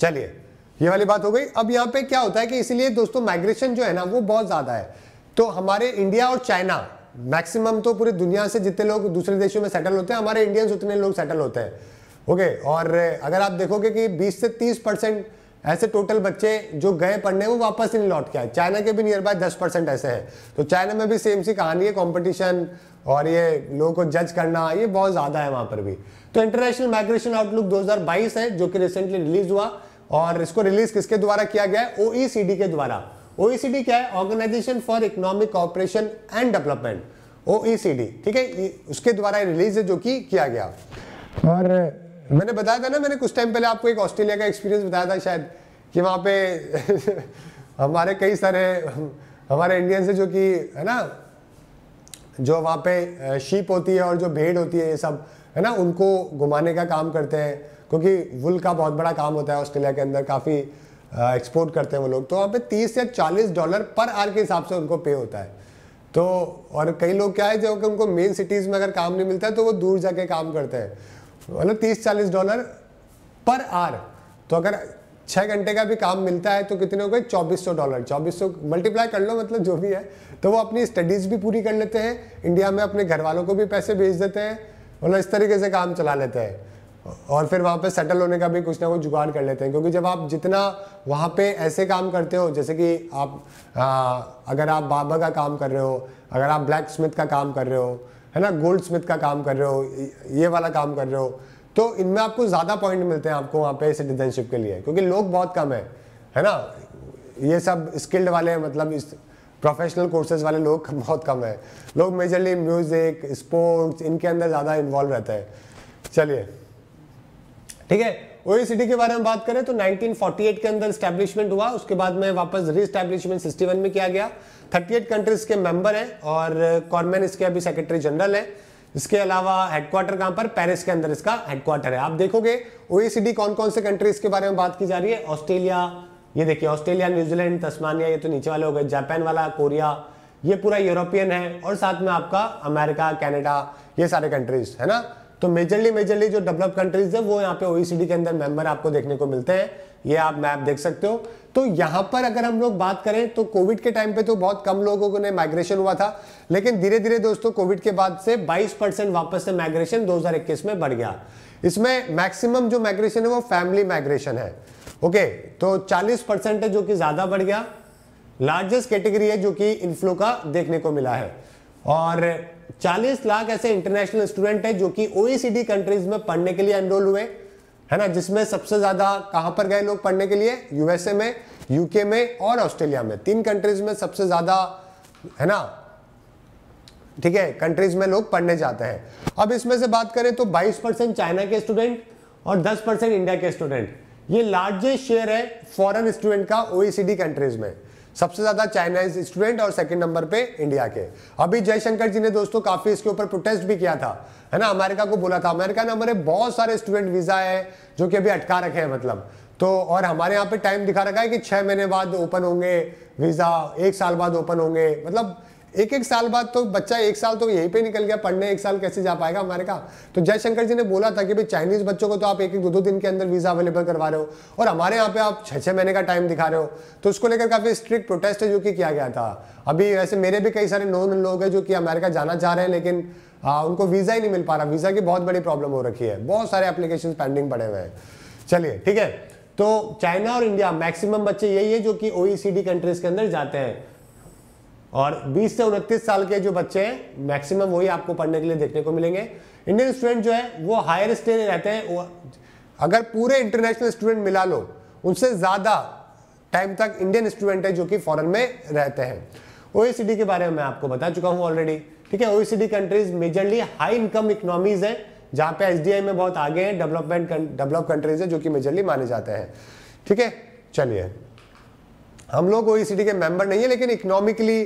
चलिए ये वाली बात हो गई अब यहाँ पे क्या होता है कि इसलिए दोस्तों माइग्रेशन जो है ना वो बहुत ज़्यादा है तो हमारे इंडिया और चाइना मैक्सिमम तो पूरी दुनिया से जितने लोग दूसरे देशों में सेटल होते हैं हमारे इंडियंस उतने लोग सेटल होते हैं ओके और अगर आप देखोगे कि बीस से तीस परसेंट ऐसे टोटल बच्चे जो गए पढ़ने वो वापस ही नहीं लौट के आए चाइना के भी नियर बाय दस परसेंट ऐसे है तो चाइना में भी सेम सी कहानी है कंपटीशन और ये लोगों को जज करना ये बहुत ज़्यादा है वहाँ पर भी तो इंटरनेशनल माइग्रेशन आउटलुक 2022 है जो कि रिसेंटली रिलीज हुआ और इसको रिलीज किसके द्वारा किया गया है ओ e के द्वारा ओ e क्या है organisation for economic cooperation and development O ठीक है उसके द्वारा रिलीज है जो कि किया गया और मैंने बताया था ना मैंने कुछ टाइम पहले आपको एक ऑस्ट्रेलिया का एक्सपीरियंस बताया था शायद कि वहाँ पे हमारे कई सारे हमारे इंडियन से जो कि है ना जो वहाँ पे शीप होती है और जो भेड़ होती है ये सब है ना उनको घुमाने का काम करते हैं क्योंकि वुल का बहुत बड़ा काम होता है ऑस्ट्रेलिया के अंदर काफ़ी एक्सपोर्ट करते हैं वो लोग तो वहाँ पे तीस या चालीस डॉलर पर आर के हिसाब से उनको पे होता है तो और कई लोग क्या है जो कि उनको मेन सिटीज़ में अगर काम नहीं मिलता है तो वो दूर जाके काम करते हैं मतलब तीस चालीस डॉलर पर आर तो अगर छः घंटे का भी काम मिलता है तो कितने हो गए चौबीस सौ डॉलर चौबीस सौ मल्टीप्लाई कर लो मतलब जो भी है तो वो अपनी स्टडीज़ भी पूरी कर लेते हैं इंडिया में अपने घर वालों को भी पैसे भेज देते हैं मतलब इस तरीके से काम चला लेते हैं और फिर वहाँ पे सेटल होने का भी कुछ ना कुछ जुगाड़ कर लेते हैं क्योंकि जब आप जितना वहाँ पे ऐसे काम करते हो जैसे कि आप आ, हाँ, अगर आप बाबा का काम कर रहे हो अगर आप ब्लैक स्मिथ का काम कर रहे हो है ना गोल्ड स्मिथ का काम कर रहे हो ये वाला काम कर रहे हो तो इनमें आपको ज़्यादा पॉइंट मिलते हैं आपको वहाँ पे सिटीजनशिप के लिए क्योंकि लोग बहुत कम है है ना ये सब स्किल्ड वाले मतलब इस प्रोफेशनल कोर्सेज वाले लोग बहुत कम है लोग मेजरली म्यूज़िक स्पोर्ट्स इनके अंदर ज़्यादा इन्वॉल्व रहते हैं चलिए ठीक है ओएसीडी के बारे में बात करें तो 1948 के अंदर स्टैब्लिशमेंट हुआ उसके बाद में वापस रीस्टैब्लिशमेंट सिक्सटी में किया गया 38 कंट्रीज के मेंबर हैं और कॉर्मेन इसके अभी सेक्रेटरी जनरल है इसके अलावा हेडक्वार्टर कहां पर पेरिस के अंदर इसका हेडक्वार्टर है आप देखोगे ओएसीडी कौन कौन से कंट्रीज के बारे में बात की जा रही है ऑस्ट्रेलिया ये देखिए ऑस्ट्रेलिया न्यूजीलैंड तस्मानिया ये तो नीचे वाले हो गए जापान वाला कोरिया ये पूरा यूरोपियन है और साथ में आपका अमेरिका कैनेडा ये सारे कंट्रीज है ना तो मेजरली मेजरली जो डेवलप कंट्रीज है वो यहाँ पे ओईसीडी के अंदर मेंबर आपको देखने को मिलते हैं ये आप मैप देख सकते हो तो यहाँ पर अगर हम लोग बात करें तो कोविड के टाइम पे तो बहुत कम लोगों को ने माइग्रेशन हुआ था लेकिन धीरे धीरे दोस्तों कोविड के बाद से 22 परसेंट वापस से माइग्रेशन 2021 में बढ़ गया इसमें मैक्सिमम जो माइग्रेशन है वो फैमिली माइग्रेशन है ओके तो 40 परसेंट है जो कि ज़्यादा बढ़ गया लार्जेस्ट कैटेगरी है जो कि इनफ्लो का देखने को मिला है और चालीस लाख ऐसे इंटरनेशनल स्टूडेंट हैं जो कि ओईसीडी कंट्रीज में पढ़ने के लिए एनरोल हुए है ना जिसमें सबसे ज्यादा कहां पर गए लोग पढ़ने के लिए यूएसए में यूके में और ऑस्ट्रेलिया में तीन कंट्रीज में सबसे ज्यादा है ना ठीक है कंट्रीज में लोग पढ़ने जाते हैं अब इसमें से बात करें तो 22 परसेंट चाइना के स्टूडेंट और 10 परसेंट इंडिया के स्टूडेंट ये लार्जेस्ट शेयर है फॉरेन स्टूडेंट का ओईसीडी कंट्रीज e में सबसे ज़्यादा चाइनाइज स्टूडेंट और सेकंड नंबर पे इंडिया के अभी जयशंकर जी ने दोस्तों काफ़ी इसके ऊपर प्रोटेस्ट भी किया था है ना अमेरिका को बोला था अमेरिका ने हमारे बहुत सारे स्टूडेंट वीज़ा है जो कि अभी अटका रखे हैं मतलब तो और हमारे यहाँ पे टाइम दिखा रखा है कि छह महीने बाद ओपन होंगे वीज़ा एक साल बाद ओपन होंगे मतलब एक एक साल बाद तो बच्चा एक साल तो यहीं पे निकल गया पढ़ने एक साल कैसे जा पाएगा हमारे तो जयशंकर जी ने बोला था कि भाई चाइनीज बच्चों को तो आप एक एक दो दो दिन के अंदर वीजा अवेलेबल करवा रहे हो और हमारे यहाँ पे आप छह छह महीने का टाइम दिखा रहे हो तो उसको लेकर काफी स्ट्रिक्ट प्रोटेस्ट है जो कि किया गया था अभी वैसे मेरे भी कई सारे नॉन लोग हैं जो कि अमेरिका जाना चाह रहे हैं लेकिन आ, हाँ, उनको वीज़ा ही नहीं मिल पा रहा वीज़ा की बहुत बड़ी प्रॉब्लम हो रखी है बहुत सारे एप्लीकेशन पेंडिंग पड़े हुए हैं चलिए ठीक है तो चाइना और इंडिया मैक्सिमम बच्चे यही है जो कि ओईसीडी कंट्रीज के अंदर जाते हैं और 20 से उनतीस साल के जो बच्चे हैं मैक्सिमम वही आपको पढ़ने के लिए देखने को मिलेंगे इंडियन स्टूडेंट जो है वो हायर स्टे रहते हैं अगर पूरे इंटरनेशनल स्टूडेंट मिला लो उनसे ज़्यादा टाइम तक इंडियन स्टूडेंट है जो कि फॉरन में रहते हैं ओ के बारे में मैं आपको बता चुका हूँ ऑलरेडी ठीक है O countries majorly high income economies हैं जहाँ पे एस में बहुत आगे हैं डेवलपमेंट डेवलप कंट्रीज है जो कि मेजरली माने जाते हैं ठीक है चलिए हम लोग ओ के मेंबर नहीं है लेकिन इकोनॉमिकली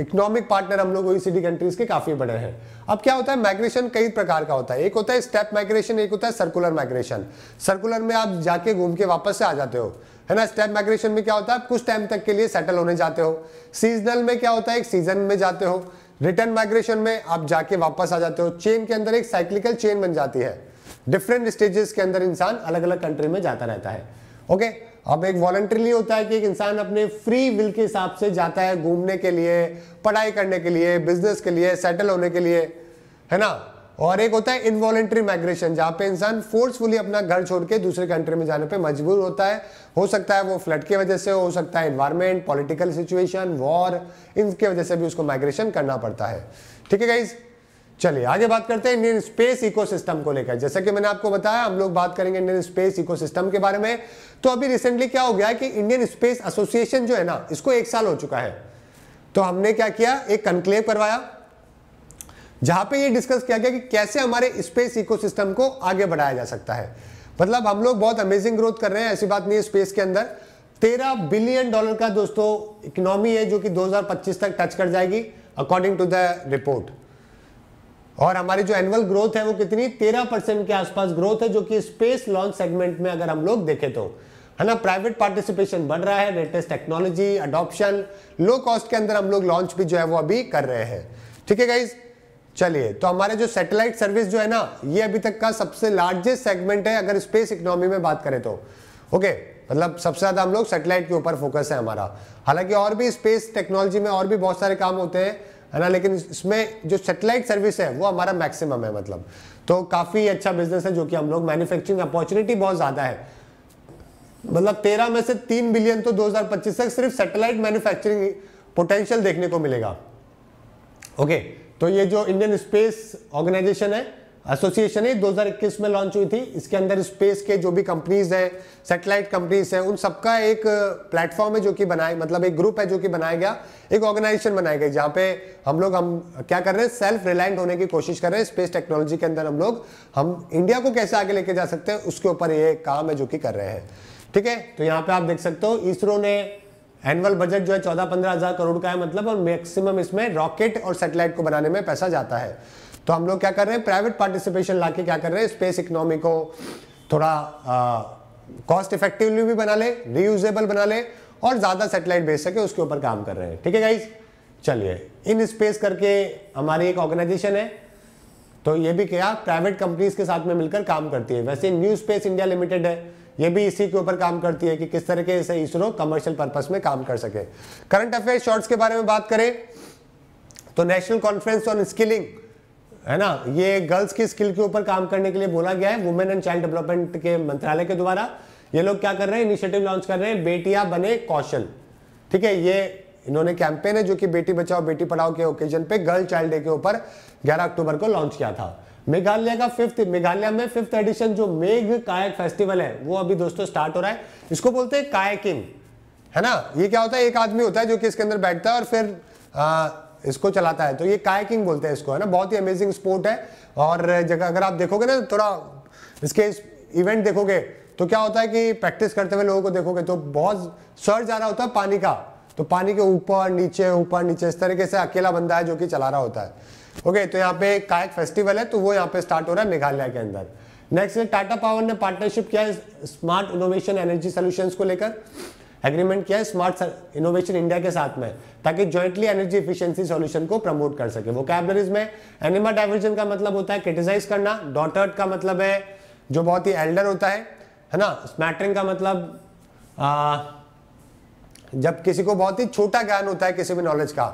इकोनॉमिक पार्टनर हम लोग ओईसीडी कंट्रीज के काफी बड़े हैं अब क्या होता है माइग्रेशन कई प्रकार का होता है एक होता है स्टेप माइग्रेशन एक होता है सर्कुलर माइग्रेशन सर्कुलर में आप जाके घूम के वापस से आ जाते हो है ना स्टेप माइग्रेशन में क्या होता है कुछ टाइम तक के लिए सेटल होने जाते हो सीजनल में क्या होता है एक सीजन में जाते हो रिटर्न माइग्रेशन में आप जाके वापस आ जाते हो चेन के अंदर एक साइक्लिकल चेन बन जाती है डिफरेंट स्टेजेस के अंदर इंसान अलग अलग कंट्री में जाता रहता है ओके okay? अब एक वॉलेंट्रीली होता है कि एक इंसान अपने फ्री विल के हिसाब से जाता है घूमने के लिए पढ़ाई करने के लिए बिजनेस के लिए सेटल होने के लिए है ना और एक होता है इनवॉलेंट्री माइग्रेशन जहां पे इंसान फोर्सफुली अपना घर छोड़ के दूसरे कंट्री में जाने पे मजबूर होता है हो सकता है वो फ्लड की वजह से हो सकता है इन्वायरमेंट पॉलिटिकल सिचुएशन वॉर इनके वजह से भी उसको माइग्रेशन करना पड़ता है ठीक है गाइज़ चलिए आगे बात करते हैं इंडियन स्पेस इकोसिस्टम को लेकर जैसा कि मैंने आपको बताया हम लोग बात करेंगे इंडियन स्पेस इकोसिस्टम के बारे में तो अभी रिसेंटली क्या हो गया कि इंडियन स्पेस एसोसिएशन जो है ना इसको एक साल हो चुका है तो हमने क्या किया एक कंक्लेव करवाया जहां पे ये डिस्कस किया गया कि कैसे हमारे स्पेस इकोसिस्टम को आगे बढ़ाया जा सकता है मतलब हम लोग बहुत अमेजिंग ग्रोथ कर रहे हैं ऐसी बात नहीं है स्पेस के अंदर तेरह बिलियन डॉलर का दोस्तों इकोनॉमी है जो कि दो तक टच कर जाएगी अकॉर्डिंग टू द रिपोर्ट और हमारी जो एनुअल ग्रोथ है वो कितनी तेरह परसेंट के आसपास ग्रोथ है जो कि स्पेस लॉन्च सेगमेंट में अगर हम लोग देखें तो है ना प्राइवेट पार्टिसिपेशन बढ़ रहा है latest technology adoption low cost के अंदर हम लोग लॉन्च भी जो है वो अभी कर रहे हैं ठीक है गाइज चलिए तो हमारे जो सैटेलाइट सर्विस जो है ना ये अभी तक का सबसे लार्जेस्ट सेगमेंट है अगर स्पेस इकोनॉमी में बात करें तो ओके मतलब सबसे ज़्यादा हम लोग सैटेलाइट के ऊपर फोकस है हमारा हालांकि और भी स्पेस टेक्नोलॉजी में और भी बहुत सारे काम होते हैं है ना लेकिन इसमें जो सेटेलाइट सर्विस है वो हमारा मैक्सिमम है मतलब तो काफ़ी अच्छा बिजनेस है जो कि हम लोग मैन्युफैक्चरिंग अपॉर्चुनिटी बहुत ज़्यादा है मतलब तेरह में से तीन बिलियन तो 2025 तक सिर्फ सैटेलाइट मैन्युफैक्चरिंग पोटेंशियल देखने को मिलेगा ओके तो ये जो इंडियन स्पेस ऑर्गेनाइजेशन है एसोसिएशन है 2021 में लॉन्च हुई थी इसके अंदर स्पेस के जो भी कंपनीज हैं सैटेलाइट कंपनीज हैं उन सबका एक प्लेटफॉर्म है जो कि बनाए मतलब एक ग्रुप है जो कि बनाया गया एक ऑर्गेनाइजेशन बनाई गई जहां पे हम लोग हम क्या कर रहे हैं सेल्फ रिलायंट होने की कोशिश कर रहे हैं स्पेस टेक्नोलॉजी के अंदर हम लोग हम इंडिया को कैसे आगे लेके जा सकते हैं उसके ऊपर ये काम है जो कि कर रहे हैं ठीक है तो यहाँ पे आप देख सकते हो इसरो ने एनुअल बजट जो है चौदह पंद्रह हजार करोड़ का है मतलब और मैक्सिमम इसमें रॉकेट और सेटेलाइट को बनाने में पैसा जाता है तो हम लोग क्या कर रहे हैं प्राइवेट पार्टिसिपेशन ला क्या कर रहे हैं स्पेस इकोनॉमी को थोड़ा कॉस्ट इफेक्टिवली भी बना ले रीयूजेबल बना ले और ज़्यादा सेटेलाइट भेज सके उसके ऊपर काम कर रहे हैं ठीक है गाइज चलिए इन स्पेस करके हमारी एक ऑर्गेनाइजेशन है तो ये भी क्या प्राइवेट कंपनीज के साथ में मिलकर काम करती है वैसे न्यू स्पेस इंडिया लिमिटेड है ये भी इसी के ऊपर काम करती है कि किस तरीके से इसरो कमर्शियल पर्पस में काम कर सके करंट अफेयर शॉर्ट्स के बारे में बात करें तो नेशनल कॉन्फ्रेंस ऑन स्किलिंग है ना ये गर्ल्स की स्किल के ऊपर काम करने के लिए बोला गया है वुमेन एंड चाइल्ड डेवलपमेंट के मंत्रालय के द्वारा ये लोग क्या कर रहे हैं इनिशिएटिव लॉन्च कर रहे हैं बेटियां बने कौशल ठीक है ये इन्होंने कैंपेन है जो कि बेटी बचाओ बेटी पढ़ाओ के ओकेजन पे गर्ल चाइल्ड डे के ऊपर 11 अक्टूबर को लॉन्च किया था मेघालय का फिफ्थ मेघालय में फिफ्थ एडिशन जो मेघ कायक फेस्टिवल है वो अभी दोस्तों स्टार्ट हो रहा है इसको बोलते हैं कायकिंग है ना ये क्या होता है एक आदमी होता है जो कि इसके अंदर बैठता है और फिर आ, इसको चलाता है तो ये कायकिंग बोलते हैं इसको है ना बहुत ही अमेजिंग स्पोर्ट है और जगह अगर आप देखोगे ना थोड़ा इसके इवेंट देखोगे तो क्या होता है कि प्रैक्टिस करते हुए लोगों को देखोगे तो बहुत सर जा रहा होता है पानी का तो पानी के ऊपर नीचे ऊपर नीचे इस तरीके से अकेला बंदा है जो कि चला रहा होता है ओके तो यहाँ पे कायक फेस्टिवल है तो वो यहाँ पे स्टार्ट हो रहा है मेघालय के अंदर नेक्स्ट टाटा पावर ने पार्टनरशिप किया है स्मार्ट इनोवेशन एनर्जी सोल्यूशन को लेकर एग्रीमेंट किया है स्मार्ट इनोवेशन इंडिया के साथ में ताकि ज्वाइंटली एनर्जी इफिशियंसी सॉल्यूशन को प्रमोट कर सके वो कैबलरीज में एनिमा डाइवर्जन का मतलब होता है क्रिटिसाइज करना डॉटर्ट का मतलब है जो बहुत ही एल्डर होता है है ना स्मैटरिंग का मतलब आ, जब किसी को बहुत ही छोटा ज्ञान होता है किसी भी नॉलेज का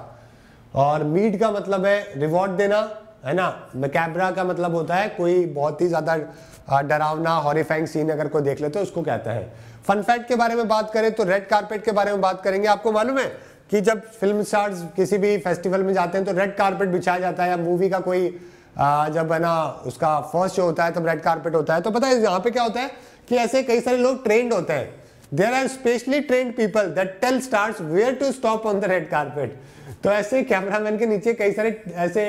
और मीड का मतलब है रिवॉर्ड देना है ना मैकैबरा का मतलब होता है कोई बहुत ही ज़्यादा डरावना हॉरीफाइंग सीन अगर कोई देख ले तो उसको कहते हैं फनफैक्ट के बारे में बात करें तो रेड कारपेट के बारे में बात करेंगे आपको मालूम है कि जब फिल्म स्टार्स किसी भी फेस्टिवल में जाते हैं तो रेड कारपेट बिछाया जाता है या मूवी का कोई आ, जब है ना उसका फर्स्ट शो होता है तब रेड कारपेट होता है तो पता है यहाँ पे क्या होता है कि ऐसे कई सारे लोग ट्रेंड होते हैं there are specially trained people that tell stars where to stop on the red carpet तो ऐसे कैमरामैन के नीचे कई सारे ऐसे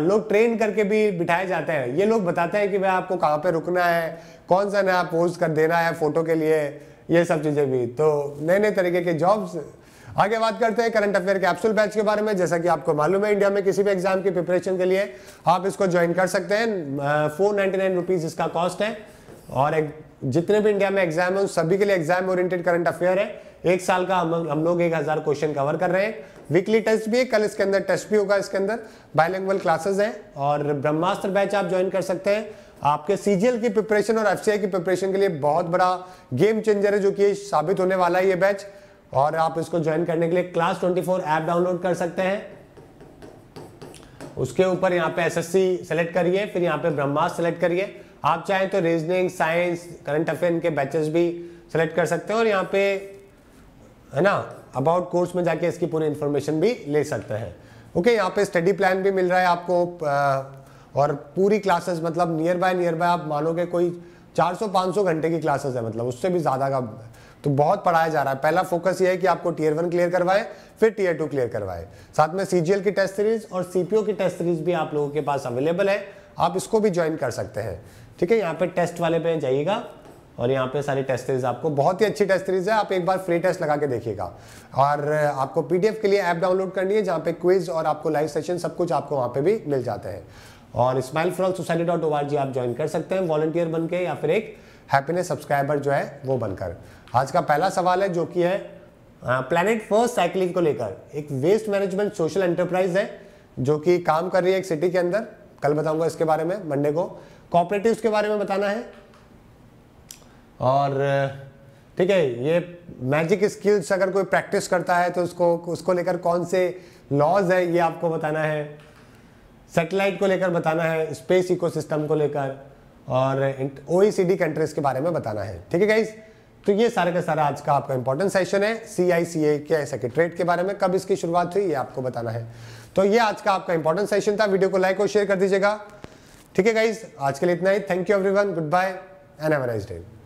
लोग ट्रेन करके भी बिठाए जाते हैं ये लोग बताते हैं कि भाई आपको कहाँ पे रुकना है कौन सा नया पोज कर देना है फोटो के लिए ये सब चीज़ें भी तो नए नए तरीके के जॉब्स आगे बात करते हैं करंट अफेयर कैप्सूल बैच के बारे में जैसा कि आपको मालूम है इंडिया में किसी भी एग्जाम की प्रिपरेशन के लिए आप इसको ज्वाइन कर सकते हैं फोर नाइनटी नाइन रुपीज़ इसका कॉस्ट है और जितने भी इंडिया में एग्जाम है उन सभी के लिए एग्जाम ओरिएंटेड करंट अफेयर है एक साल का हम हम लोग एक हज़ार क्वेश्चन कवर कर रहे हैं वीकली टेस्ट भी है कल इसके अंदर टेस्ट भी होगा इसके अंदर बायलैंग्वल क्लासेस हैं और ब्रह्मास्त्र बैच आप ज्वाइन कर सकते हैं आपके सीजीएल की प्रिपरेशन और एफ की प्रिपरेशन के लिए बहुत बड़ा गेम चेंजर है जो कि साबित होने वाला है ये बैच और आप इसको ज्वाइन करने के लिए क्लास 24 ऐप डाउनलोड कर सकते हैं उसके ऊपर यहाँ पे एसएससी सेलेक्ट करिए फिर यहाँ पे ब्रह्मास्त्र सेलेक्ट करिए आप चाहें तो रीजनिंग साइंस करंट अफेयर के बैचेस भी सेलेक्ट कर सकते हैं और यहाँ पे है ना अबाउट कोर्स में जाके इसकी पूरी इन्फॉर्मेशन भी ले सकते हैं ओके यहाँ पे स्टडी प्लान भी मिल रहा है आपको और पूरी क्लासेस मतलब नियर बाय नियर बाय आप मानोगे कोई 400-500 घंटे की क्लासेस है मतलब उससे भी ज़्यादा का तो बहुत पढ़ाया जा रहा है पहला फोकस ये है कि आपको टीयर वन क्लियर करवाए फिर टीयर टू क्लियर करवाए साथ में सी की टेस्ट सीरीज और सी की टेस्ट सीरीज भी आप लोगों के पास अवेलेबल है आप इसको भी ज्वाइन कर सकते हैं ठीक है यहाँ पे टेस्ट वाले पे जाइएगा और यहाँ पे सारी टेस्ट सीरीज आपको बहुत ही अच्छी टेस्ट सीरीज है आप एक बार फ्री टेस्ट लगा के देखिएगा और आपको पीडीएफ के लिए ऐप डाउनलोड करनी है जहाँ पे क्विज और आपको लाइव सेशन सब कुछ आपको वहाँ पे भी मिल जाते हैं और स्माइल फ्रॉल सोसाइटी डॉट ओ आप ज्वाइन कर सकते हैं वॉलंटियर बन के या फिर एक हैप्पीनेस सब्सक्राइबर जो है वो बनकर आज का पहला सवाल है जो कि है प्लानट फर्स्ट साइकिलिंग को लेकर एक वेस्ट मैनेजमेंट सोशल एंटरप्राइज है जो कि काम कर रही है एक सिटी के अंदर कल बताऊंगा इसके बारे में मंडे को कॉपरेटिव के बारे में बताना है और ठीक है ये मैजिक स्किल्स अगर कोई प्रैक्टिस करता है तो उसको उसको लेकर कौन से लॉज है ये आपको बताना है सेटेलाइट को लेकर बताना है स्पेस इकोसिस्टम को लेकर और ओ कंट्रीज के बारे में बताना है ठीक है गाइज़ तो ये सारे का सारा आज का आपका इंपॉर्टेंट सेशन है सी आई सी ए के सेक्रेटरेट के बारे में कब इसकी शुरुआत हुई ये आपको बताना है तो ये आज का आपका इंपॉर्टेंट सेशन था वीडियो को लाइक और शेयर कर दीजिएगा ठीक है गाइज आज के लिए इतना ही thank you everyone good bye and एवराइज डे